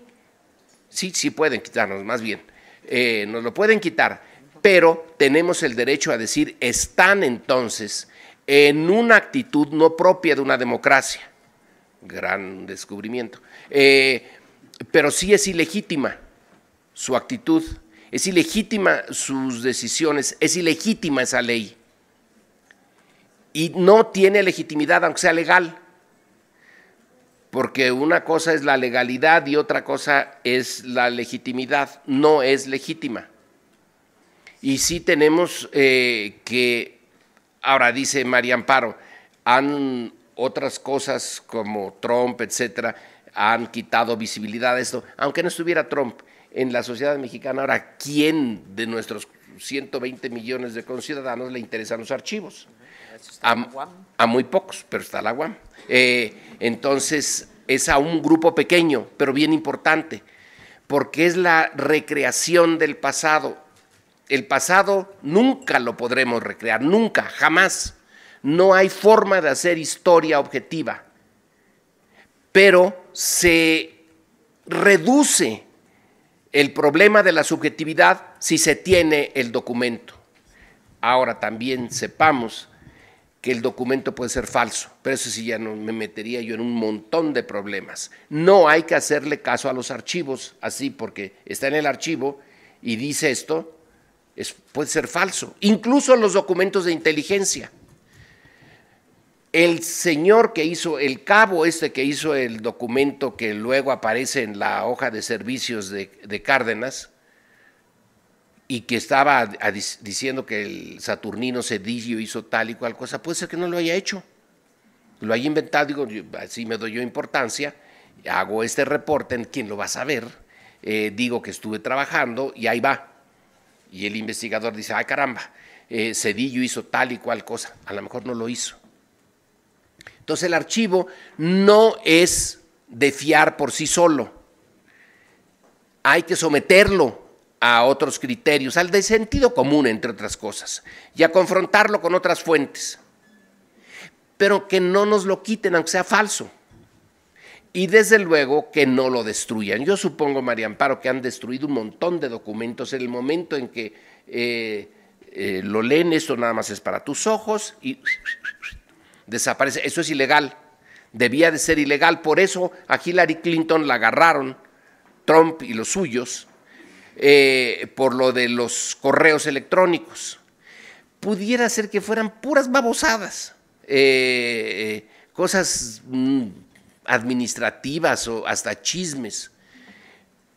Sí, sí pueden quitarnos, más bien. Eh, nos lo pueden quitar, pero tenemos el derecho a decir, están entonces en una actitud no propia de una democracia. Gran descubrimiento. Eh, pero sí es ilegítima su actitud, es ilegítima sus decisiones, es ilegítima esa ley. Y no tiene legitimidad, aunque sea legal porque una cosa es la legalidad y otra cosa es la legitimidad, no es legítima. Y sí tenemos eh, que, ahora dice María Amparo, han otras cosas como Trump, etcétera, han quitado visibilidad a esto, aunque no estuviera Trump en la sociedad mexicana, ahora, ¿quién de nuestros 120 millones de conciudadanos le interesan los archivos? a, muy pocos, pero está la UAM. Eh, entonces, es a un grupo pequeño, pero bien importante, porque es la recreación del pasado. El pasado nunca lo podremos recrear, nunca, jamás. No hay forma de hacer historia objetiva, pero se reduce el problema de la subjetividad si se tiene el documento. Ahora también sepamos que el documento puede ser falso, pero eso sí ya no me metería yo en un montón de problemas. No hay que hacerle caso a los archivos así porque está en el archivo y dice esto, puede ser falso, incluso los documentos de inteligencia. El señor que hizo, el cabo este que hizo el documento que luego aparece en la hoja de servicios de Cárdenas, y que estaba diciendo que el Saturnino Cedillo hizo tal y cual cosa, puede ser que no lo haya hecho. Lo haya inventado, digo, así me doy yo importancia, hago este reporte en quien lo va a saber, eh, digo que estuve trabajando y ahí va. Y el investigador dice, ay ah, caramba, eh, Cedillo hizo tal y cual cosa, a lo mejor no lo hizo. Entonces el archivo no es de fiar por sí solo, hay que someterlo a otros criterios, al de sentido común, entre otras cosas, y a confrontarlo con otras fuentes, pero que no nos lo quiten, aunque sea falso. Y desde luego que no lo destruyan. Yo supongo, María Amparo, que han destruido un montón de documentos en el momento en que eh, eh, lo leen, esto nada más es para tus ojos y desaparece. Eso es ilegal, debía de ser ilegal. Por eso a Hillary Clinton la agarraron, Trump y los suyos, eh, por lo de los correos electrónicos. Pudiera ser que fueran puras babosadas, eh, eh, cosas mm, administrativas o hasta chismes,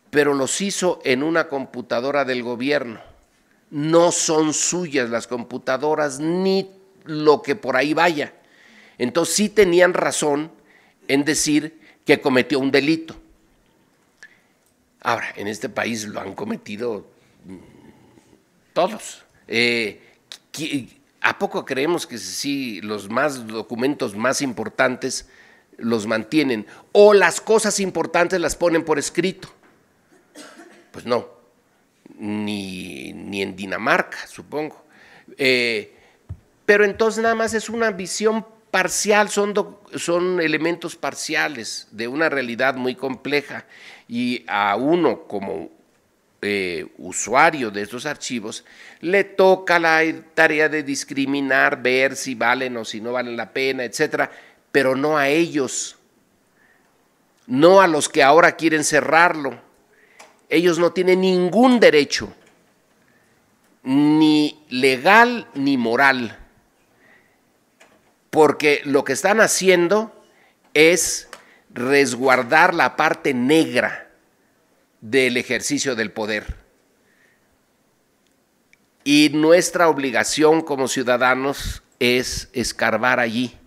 pero los hizo en una computadora del gobierno. No son suyas las computadoras ni lo que por ahí vaya. Entonces sí tenían razón en decir que cometió un delito. Ahora, en este país lo han cometido mm, todos. Eh, ¿A poco creemos que sí los más documentos más importantes los mantienen o las cosas importantes las ponen por escrito? Pues no, ni, en Dinamarca, supongo. Eh, pero entonces nada más es una visión parcial, son, son elementos parciales de una realidad muy compleja y a uno como eh, usuario de estos archivos, le toca la tarea de discriminar, ver si valen o si no valen la pena, etcétera, pero no a ellos, no a los que ahora quieren cerrarlo. Ellos no tienen ningún derecho, ni legal ni moral, porque lo que están haciendo es resguardar la parte negra del ejercicio del poder. Y nuestra obligación como ciudadanos es escarbar allí.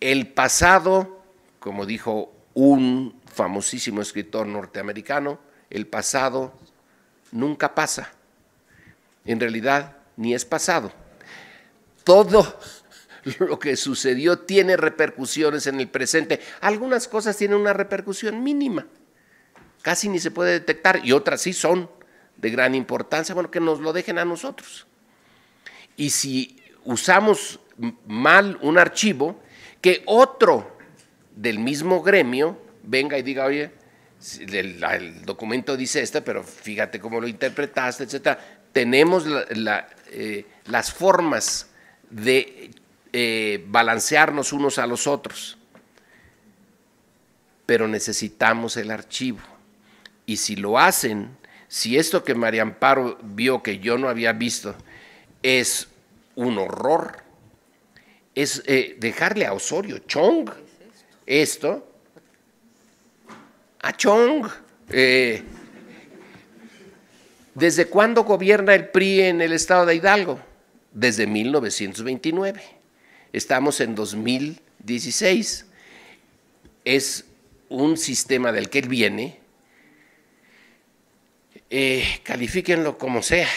El pasado, como dijo un famosísimo escritor norteamericano, el pasado nunca pasa. En realidad, ni es pasado. Todo lo que sucedió tiene repercusiones en el presente. Algunas cosas tienen una repercusión mínima, casi ni se puede detectar, y otras sí son de gran importancia, bueno, que nos lo dejen a nosotros. Y si usamos mal un archivo, que otro del mismo gremio venga y diga, oye, el, documento dice esto, pero fíjate cómo lo interpretaste, etcétera. Tenemos eh, las formas de eh, balancearnos unos a los otros, pero necesitamos el archivo. Y si lo hacen, si esto que María Amparo vio que yo no había visto es un horror, es eh, dejarle a Osorio Chong esto? a Chong. Eh, ¿Desde cuándo gobierna el PRI en el estado de Hidalgo? Desde 1929. Estamos en 2016. Es un sistema del que él viene. Eh, califíquenlo como sea,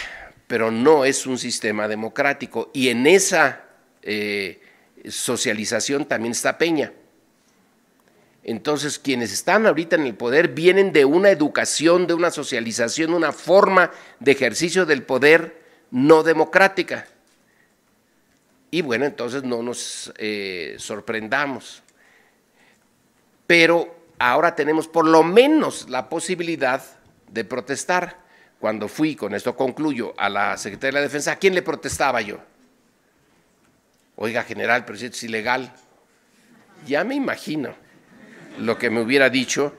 pero no es un sistema democrático. Y en esa eh, socialización también está Peña. Entonces, quienes están ahorita en el poder vienen de una educación, de una socialización, una forma de ejercicio del poder no democrática. Y bueno, entonces no nos eh, sorprendamos. Pero ahora tenemos por lo menos la posibilidad de protestar. Cuando fui, con esto concluyo, a la Secretaría de la Defensa, ¿a quién le protestaba yo? Oiga, general, pero es ilegal. Ya me imagino lo que me hubiera dicho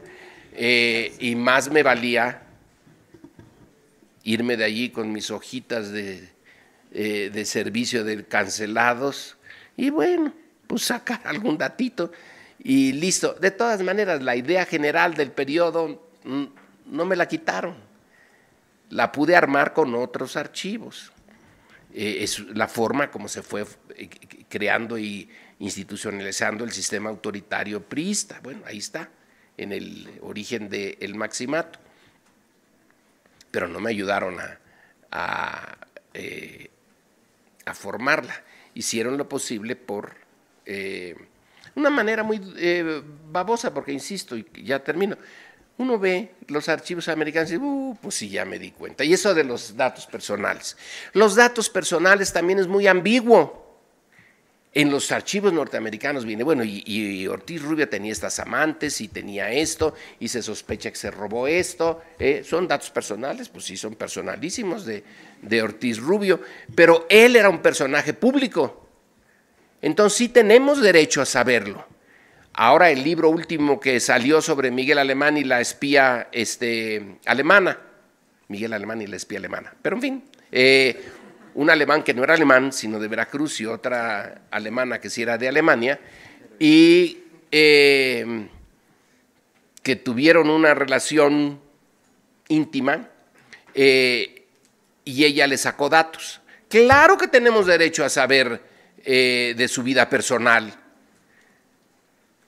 eh, y más me valía irme de allí con mis hojitas de eh, de servicio de cancelados. Y bueno, pues sacar algún datito y listo. De todas maneras, la idea general del periodo mm, no me la quitaron. La pude armar con otros archivos. Eh, es la forma como se fue eh, creando y institucionalizando el sistema autoritario priista. Bueno, ahí está, en el origen del maximato. Pero no me ayudaron a, a formarla. Hicieron lo posible por eh, una manera muy eh, babosa, porque insisto, y ya termino, uno ve los archivos americanos y uh, pues sí, ya me di cuenta. Y eso de los datos personales. Los datos personales también es muy ambiguo en los archivos norteamericanos viene, bueno, y, Ortiz Rubio tenía estas amantes y tenía esto, y se sospecha que se robó esto. ¿eh? son datos personales, pues sí, son personalísimos de, Ortiz Rubio, pero él era un personaje público. Entonces sí tenemos derecho a saberlo. Ahora el libro último que salió sobre Miguel Alemán y la espía este, alemana, Miguel Alemán y la espía alemana, pero en fin, eh, un alemán que no era alemán, sino de Veracruz y otra alemana que sí era de Alemania, y eh, que tuvieron una relación íntima eh, y ella le sacó datos. Claro que tenemos derecho a saber eh, de su vida personal,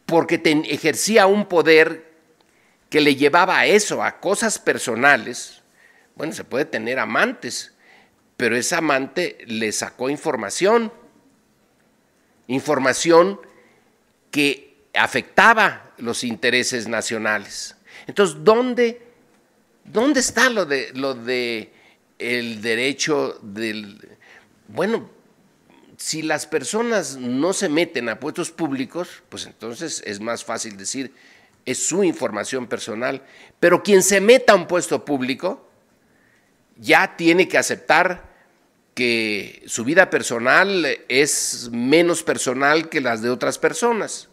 porque ejercía un poder que le llevaba a eso, a cosas personales. Bueno, se puede tener amantes, pero esa amante le sacó información, información que afectaba los intereses nacionales. Entonces, ¿dónde, dónde está lo de, lo de el derecho del... Bueno, si las personas no se meten a puestos públicos, pues entonces es más fácil decir, es su información personal, pero quien se meta a un puesto público, ya tiene que aceptar que su vida personal es menos personal que las de otras personas.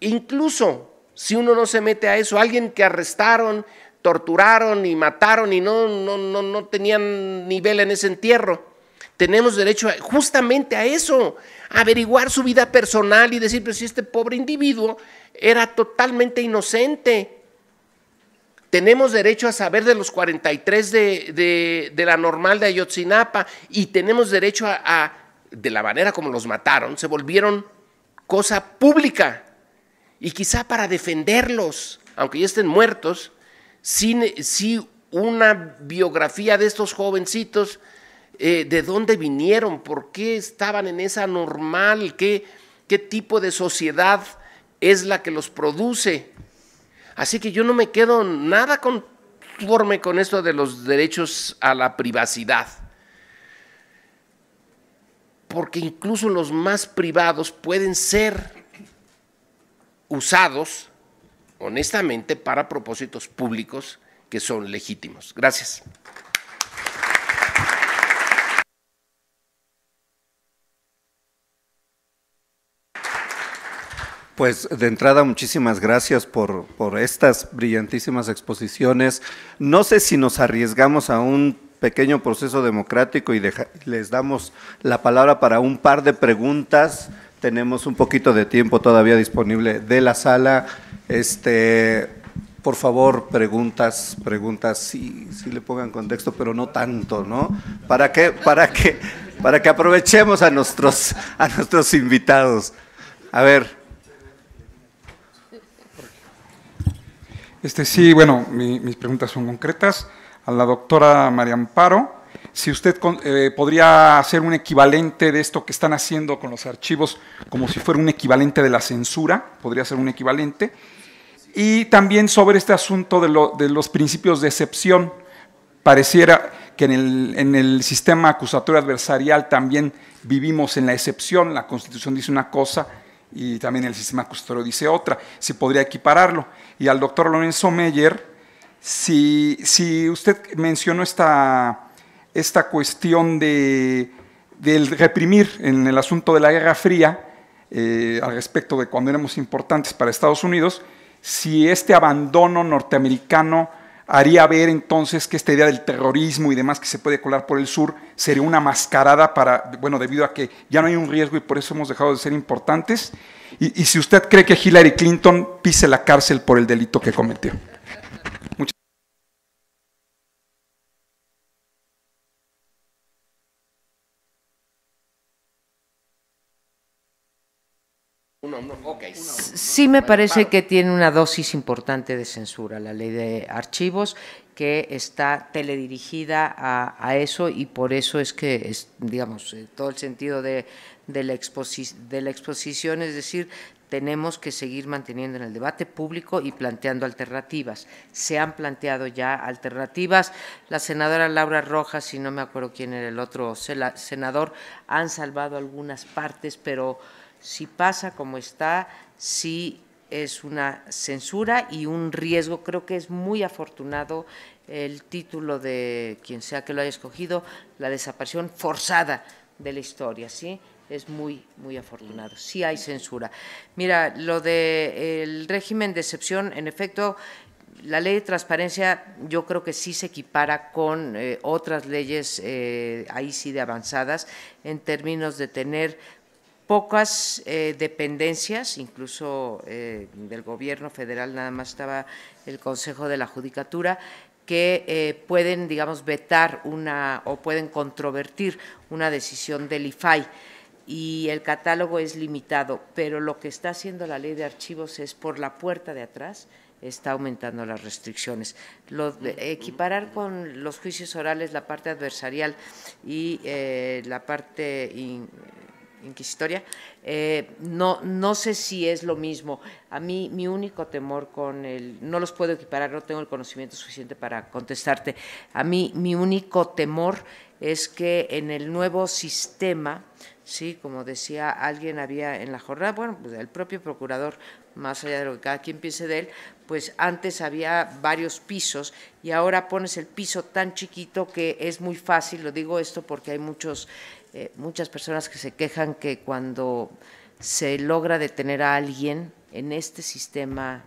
Incluso si uno no se mete a eso, alguien que arrestaron, torturaron y mataron y no, no, no, tenían nivel en ese entierro, tenemos derecho justamente a eso, a averiguar su vida personal y decir, si este pobre individuo era totalmente inocente, tenemos derecho a saber de los 43 de, la normal de Ayotzinapa y tenemos derecho a, de la manera como los mataron, se volvieron cosa pública. Y quizá para defenderlos, aunque ya estén muertos, si una biografía de estos jovencitos, eh, de dónde vinieron, por qué estaban en esa normal, qué, qué tipo de sociedad es la que los produce. Así que yo no me quedo nada conforme con esto de los derechos a la privacidad. Porque incluso los más privados pueden ser usados, honestamente, para propósitos públicos que son legítimos. Gracias. Pues
de entrada, muchísimas gracias por, por estas brillantísimas exposiciones. No sé si nos arriesgamos a un pequeño proceso democrático y les damos la palabra para un par de preguntas. Tenemos un poquito de tiempo todavía disponible de la sala. Este, por favor, preguntas, preguntas, sí, sí le pongan contexto, pero no tanto, ¿no? Para que, para que, para que aprovechemos a nuestros, a nuestros invitados. A ver.
Este, sí, bueno, mis preguntas son concretas. A la doctora María Amparo, si usted eh, podría hacer un equivalente de esto que están haciendo con los archivos, como si fuera un equivalente de la censura, podría ser un equivalente. Y también sobre este asunto de, los principios de excepción, pareciera que en el, en el sistema acusatorio adversarial también vivimos en la excepción, la Constitución dice una cosa, y también el sistema custodio dice otra, si podría equipararlo. Y al doctor Lorenzo Meyer, si, usted mencionó esta, esta cuestión del reprimir en el asunto de la Guerra Fría, eh, al respecto de cuando éramos importantes para Estados Unidos, si este abandono norteamericano haría ver entonces que esta idea del terrorismo y demás que se puede colar por el sur sería una mascarada para, bueno, debido a que ya no hay un riesgo y por eso hemos dejado de ser importantes. Y, y si usted cree que Hillary Clinton pise la cárcel por el delito que cometió.
Sí
me parece que tiene una dosis importante de censura la ley de archivos que está teledirigida a, eso y por eso es que, es, digamos, eh, todo el sentido de, la exposición, es decir, tenemos que seguir manteniendo en el debate público y planteando alternativas. Se han planteado ya alternativas. La senadora Laura Rojas si no me acuerdo quién era el otro senador han salvado algunas partes, pero si pasa como está, si es una censura y un riesgo. Creo que es muy afortunado el título de quien sea que lo haya escogido, la desaparición forzada de la historia, ¿sí? Es muy, muy afortunado. Sí hay censura. Mira, lo del régimen de excepción, en efecto, la ley de transparencia yo creo que sí se equipara con eh, otras leyes, eh, ahí sí de avanzadas, en términos de tener pocas eh, dependencias, incluso eh, del gobierno federal nada más estaba el Consejo de la Judicatura, que eh, pueden, digamos, vetar una o pueden controvertir una decisión del IFAI y el catálogo es limitado, pero lo que está haciendo la ley de archivos es por la puerta de atrás está aumentando las restricciones. equiparar con los juicios orales la parte adversarial y la parte inquisitoria, eh, no, no sé si es lo mismo. A mí mi único temor con el, no los puedo equiparar, no tengo el conocimiento suficiente para contestarte, a mí mi único temor es que en el nuevo sistema, sí, como decía alguien había en la jornada, bueno, pues, el propio procurador, más allá de lo que cada quien piense de él, pues antes había varios pisos y ahora pones el piso tan chiquito que es muy fácil, lo digo esto porque hay muchos eh, muchas personas que se quejan que cuando se logra detener a alguien en este sistema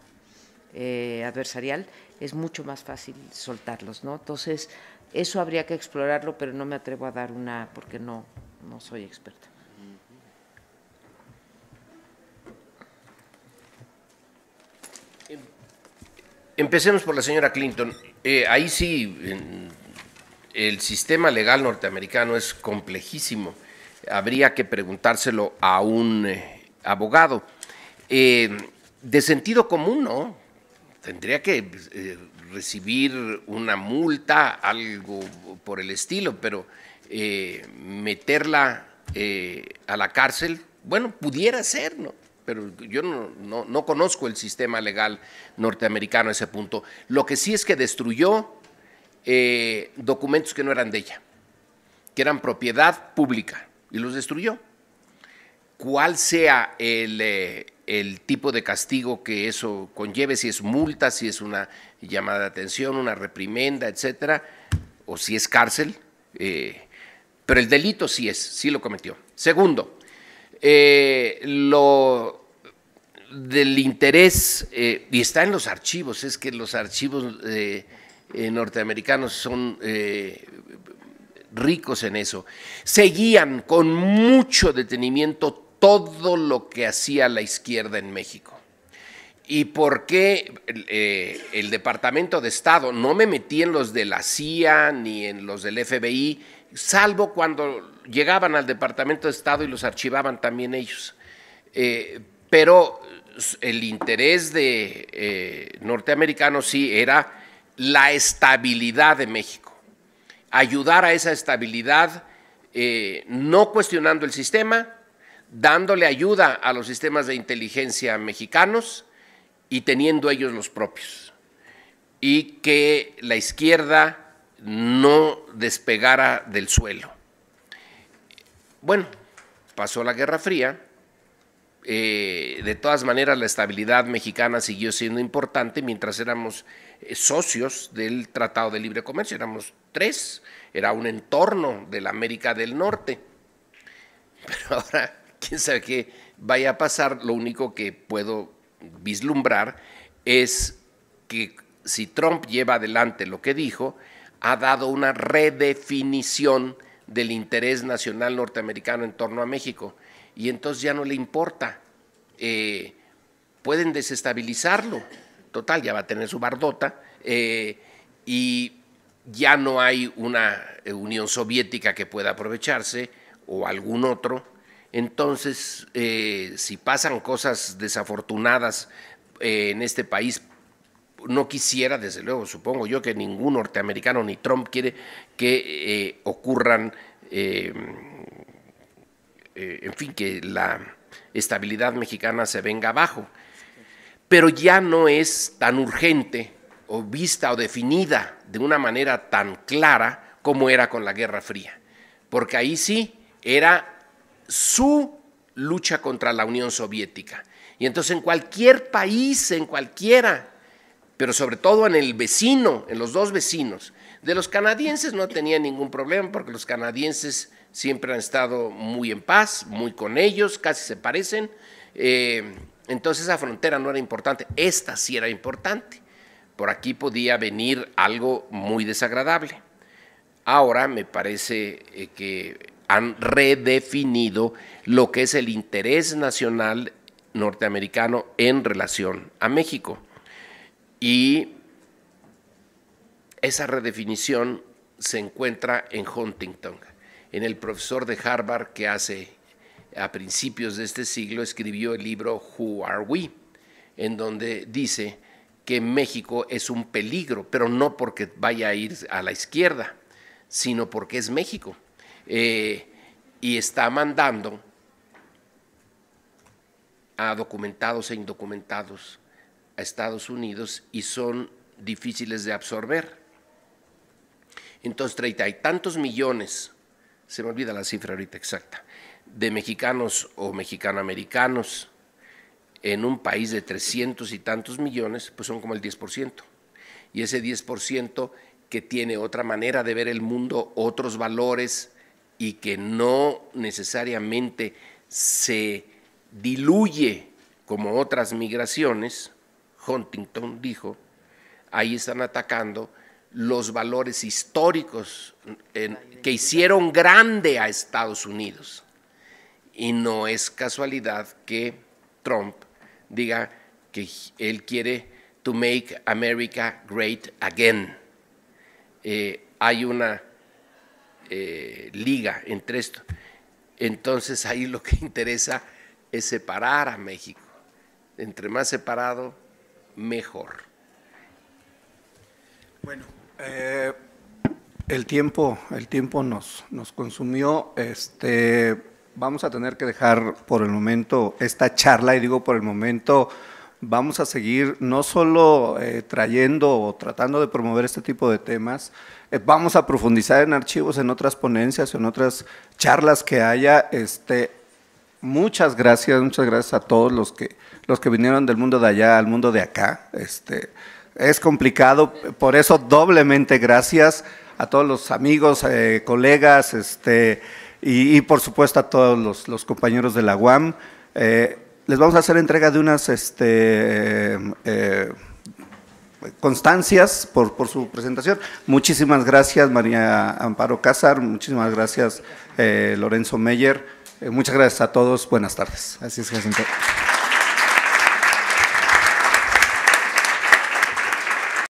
eh, adversarial es mucho más fácil soltarlos, ¿no? Entonces, eso habría que explorarlo, pero no me atrevo a dar una, porque no, no soy experta.
Em, empecemos por la señora Clinton. Eh, ahí sí, el sistema legal norteamericano es complejísimo. Habría que preguntárselo a un eh, abogado. Eh, de sentido común, ¿no? Tendría que eh, recibir una multa, algo por el estilo, pero meterla a la cárcel, bueno, pudiera ser, ¿no? Pero yo no, no conozco el sistema legal norteamericano a ese punto. Lo que sí es que destruyó eh, documentos que no eran de ella, que eran propiedad pública, y los destruyó. Cuál sea eh, el, tipo de castigo que eso conlleve, si es multa, si es una llamada de atención, una reprimenda, etcétera, o si es cárcel, eh, pero el delito sí es, sí lo cometió. Segundo, lo del interés, y está en los archivos, es que los archivos eh, norteamericanos son eh, ricos en eso, seguían con mucho detenimiento todo lo que hacía la izquierda en México. ¿Y por qué eh, el Departamento de Estado? No me metí en los de la CIA ni en los del FBI, salvo cuando llegaban al Departamento de Estado y los archivaban también ellos. pero el interés de norteamericanos sí era la estabilidad de México, ayudar a esa estabilidad eh, no cuestionando el sistema, dándole ayuda a los sistemas de inteligencia mexicanos y teniendo ellos los propios. Y que la izquierda no despegara del suelo. Bueno, pasó la Guerra Fría. Eh, de todas maneras, la estabilidad mexicana siguió siendo importante mientras éramos eh, socios del Tratado de Libre Comercio, éramos tres, era un entorno de la América del Norte. Pero ahora, quién sabe qué vaya a pasar, lo único que puedo vislumbrar es que si Trump lleva adelante lo que dijo, ha dado una redefinición del interés nacional norteamericano en torno a México. Y entonces ya no le importa. Eh, pueden desestabilizarlo total, ya va a tener su bardota, eh, y ya no hay una eh, Unión Soviética que pueda aprovecharse o algún otro. Entonces, eh, si pasan cosas desafortunadas en este país, no quisiera, desde luego, supongo yo que ningún norteamericano ni Trump quiere que ocurran, en fin, que la estabilidad mexicana se venga abajo pero ya no es tan urgente o vista o definida de una manera tan clara como era con la Guerra Fría, porque ahí sí era su lucha contra la Unión Soviética. Y entonces en cualquier país, en cualquiera, pero sobre todo en el vecino, en los dos vecinos, de los canadienses no tenía ningún problema porque los canadienses siempre han estado muy en paz, muy con ellos, casi se parecen. Eh, entonces esa frontera no era importante, esta sí era importante. Por aquí podía venir algo muy desagradable. Ahora me parece eh, que han redefinido lo que es el interés nacional norteamericano en relación a México. Y esa redefinición se encuentra en Huntington, en el profesor de Harvard que hace a principios de este siglo, escribió el libro Who Are We, en donde dice que México es un peligro, pero no porque vaya a ir a la izquierda, sino porque es México. Eh, y está mandando a documentados e indocumentados a Estados Unidos y son difíciles de absorber. Entonces, treinta y tantos millones, se me olvida la cifra ahorita exacta, de mexicanos o mexicanoamericanos en un país de 300 y tantos millones, pues son como el 10%. Y ese 10% que tiene otra manera de ver el mundo, otros valores y que no necesariamente se diluye como otras migraciones, Huntington dijo, ahí están atacando los valores históricos que hicieron grande a Estados Unidos. Y no es casualidad que Trump diga que él quiere to make America great again. Eh, hay una eh, liga entre esto. Entonces ahí lo que interesa es separar a México. Entre más separado, mejor. Bueno, eh,
el tiempo, el tiempo nos, nos consumió. Este vamos a tener que dejar por el momento esta charla y digo por el momento vamos a seguir no solo eh, trayendo o tratando de promover este tipo de temas, eh, vamos a profundizar en archivos, en otras ponencias, en otras charlas que haya. Este, muchas gracias, muchas gracias a todos los que, los que vinieron del mundo de allá al mundo de acá. Este, es complicado, por eso doblemente gracias a todos los amigos, eh, colegas, este, y, por supuesto a todos los, compañeros de la UAM. Eh, les vamos a hacer entrega de unas este, eh, eh, constancias por, su presentación. Muchísimas gracias María Amparo Cázar, muchísimas gracias Lorenzo Meyer, muchas gracias a todos, buenas tardes. Así es,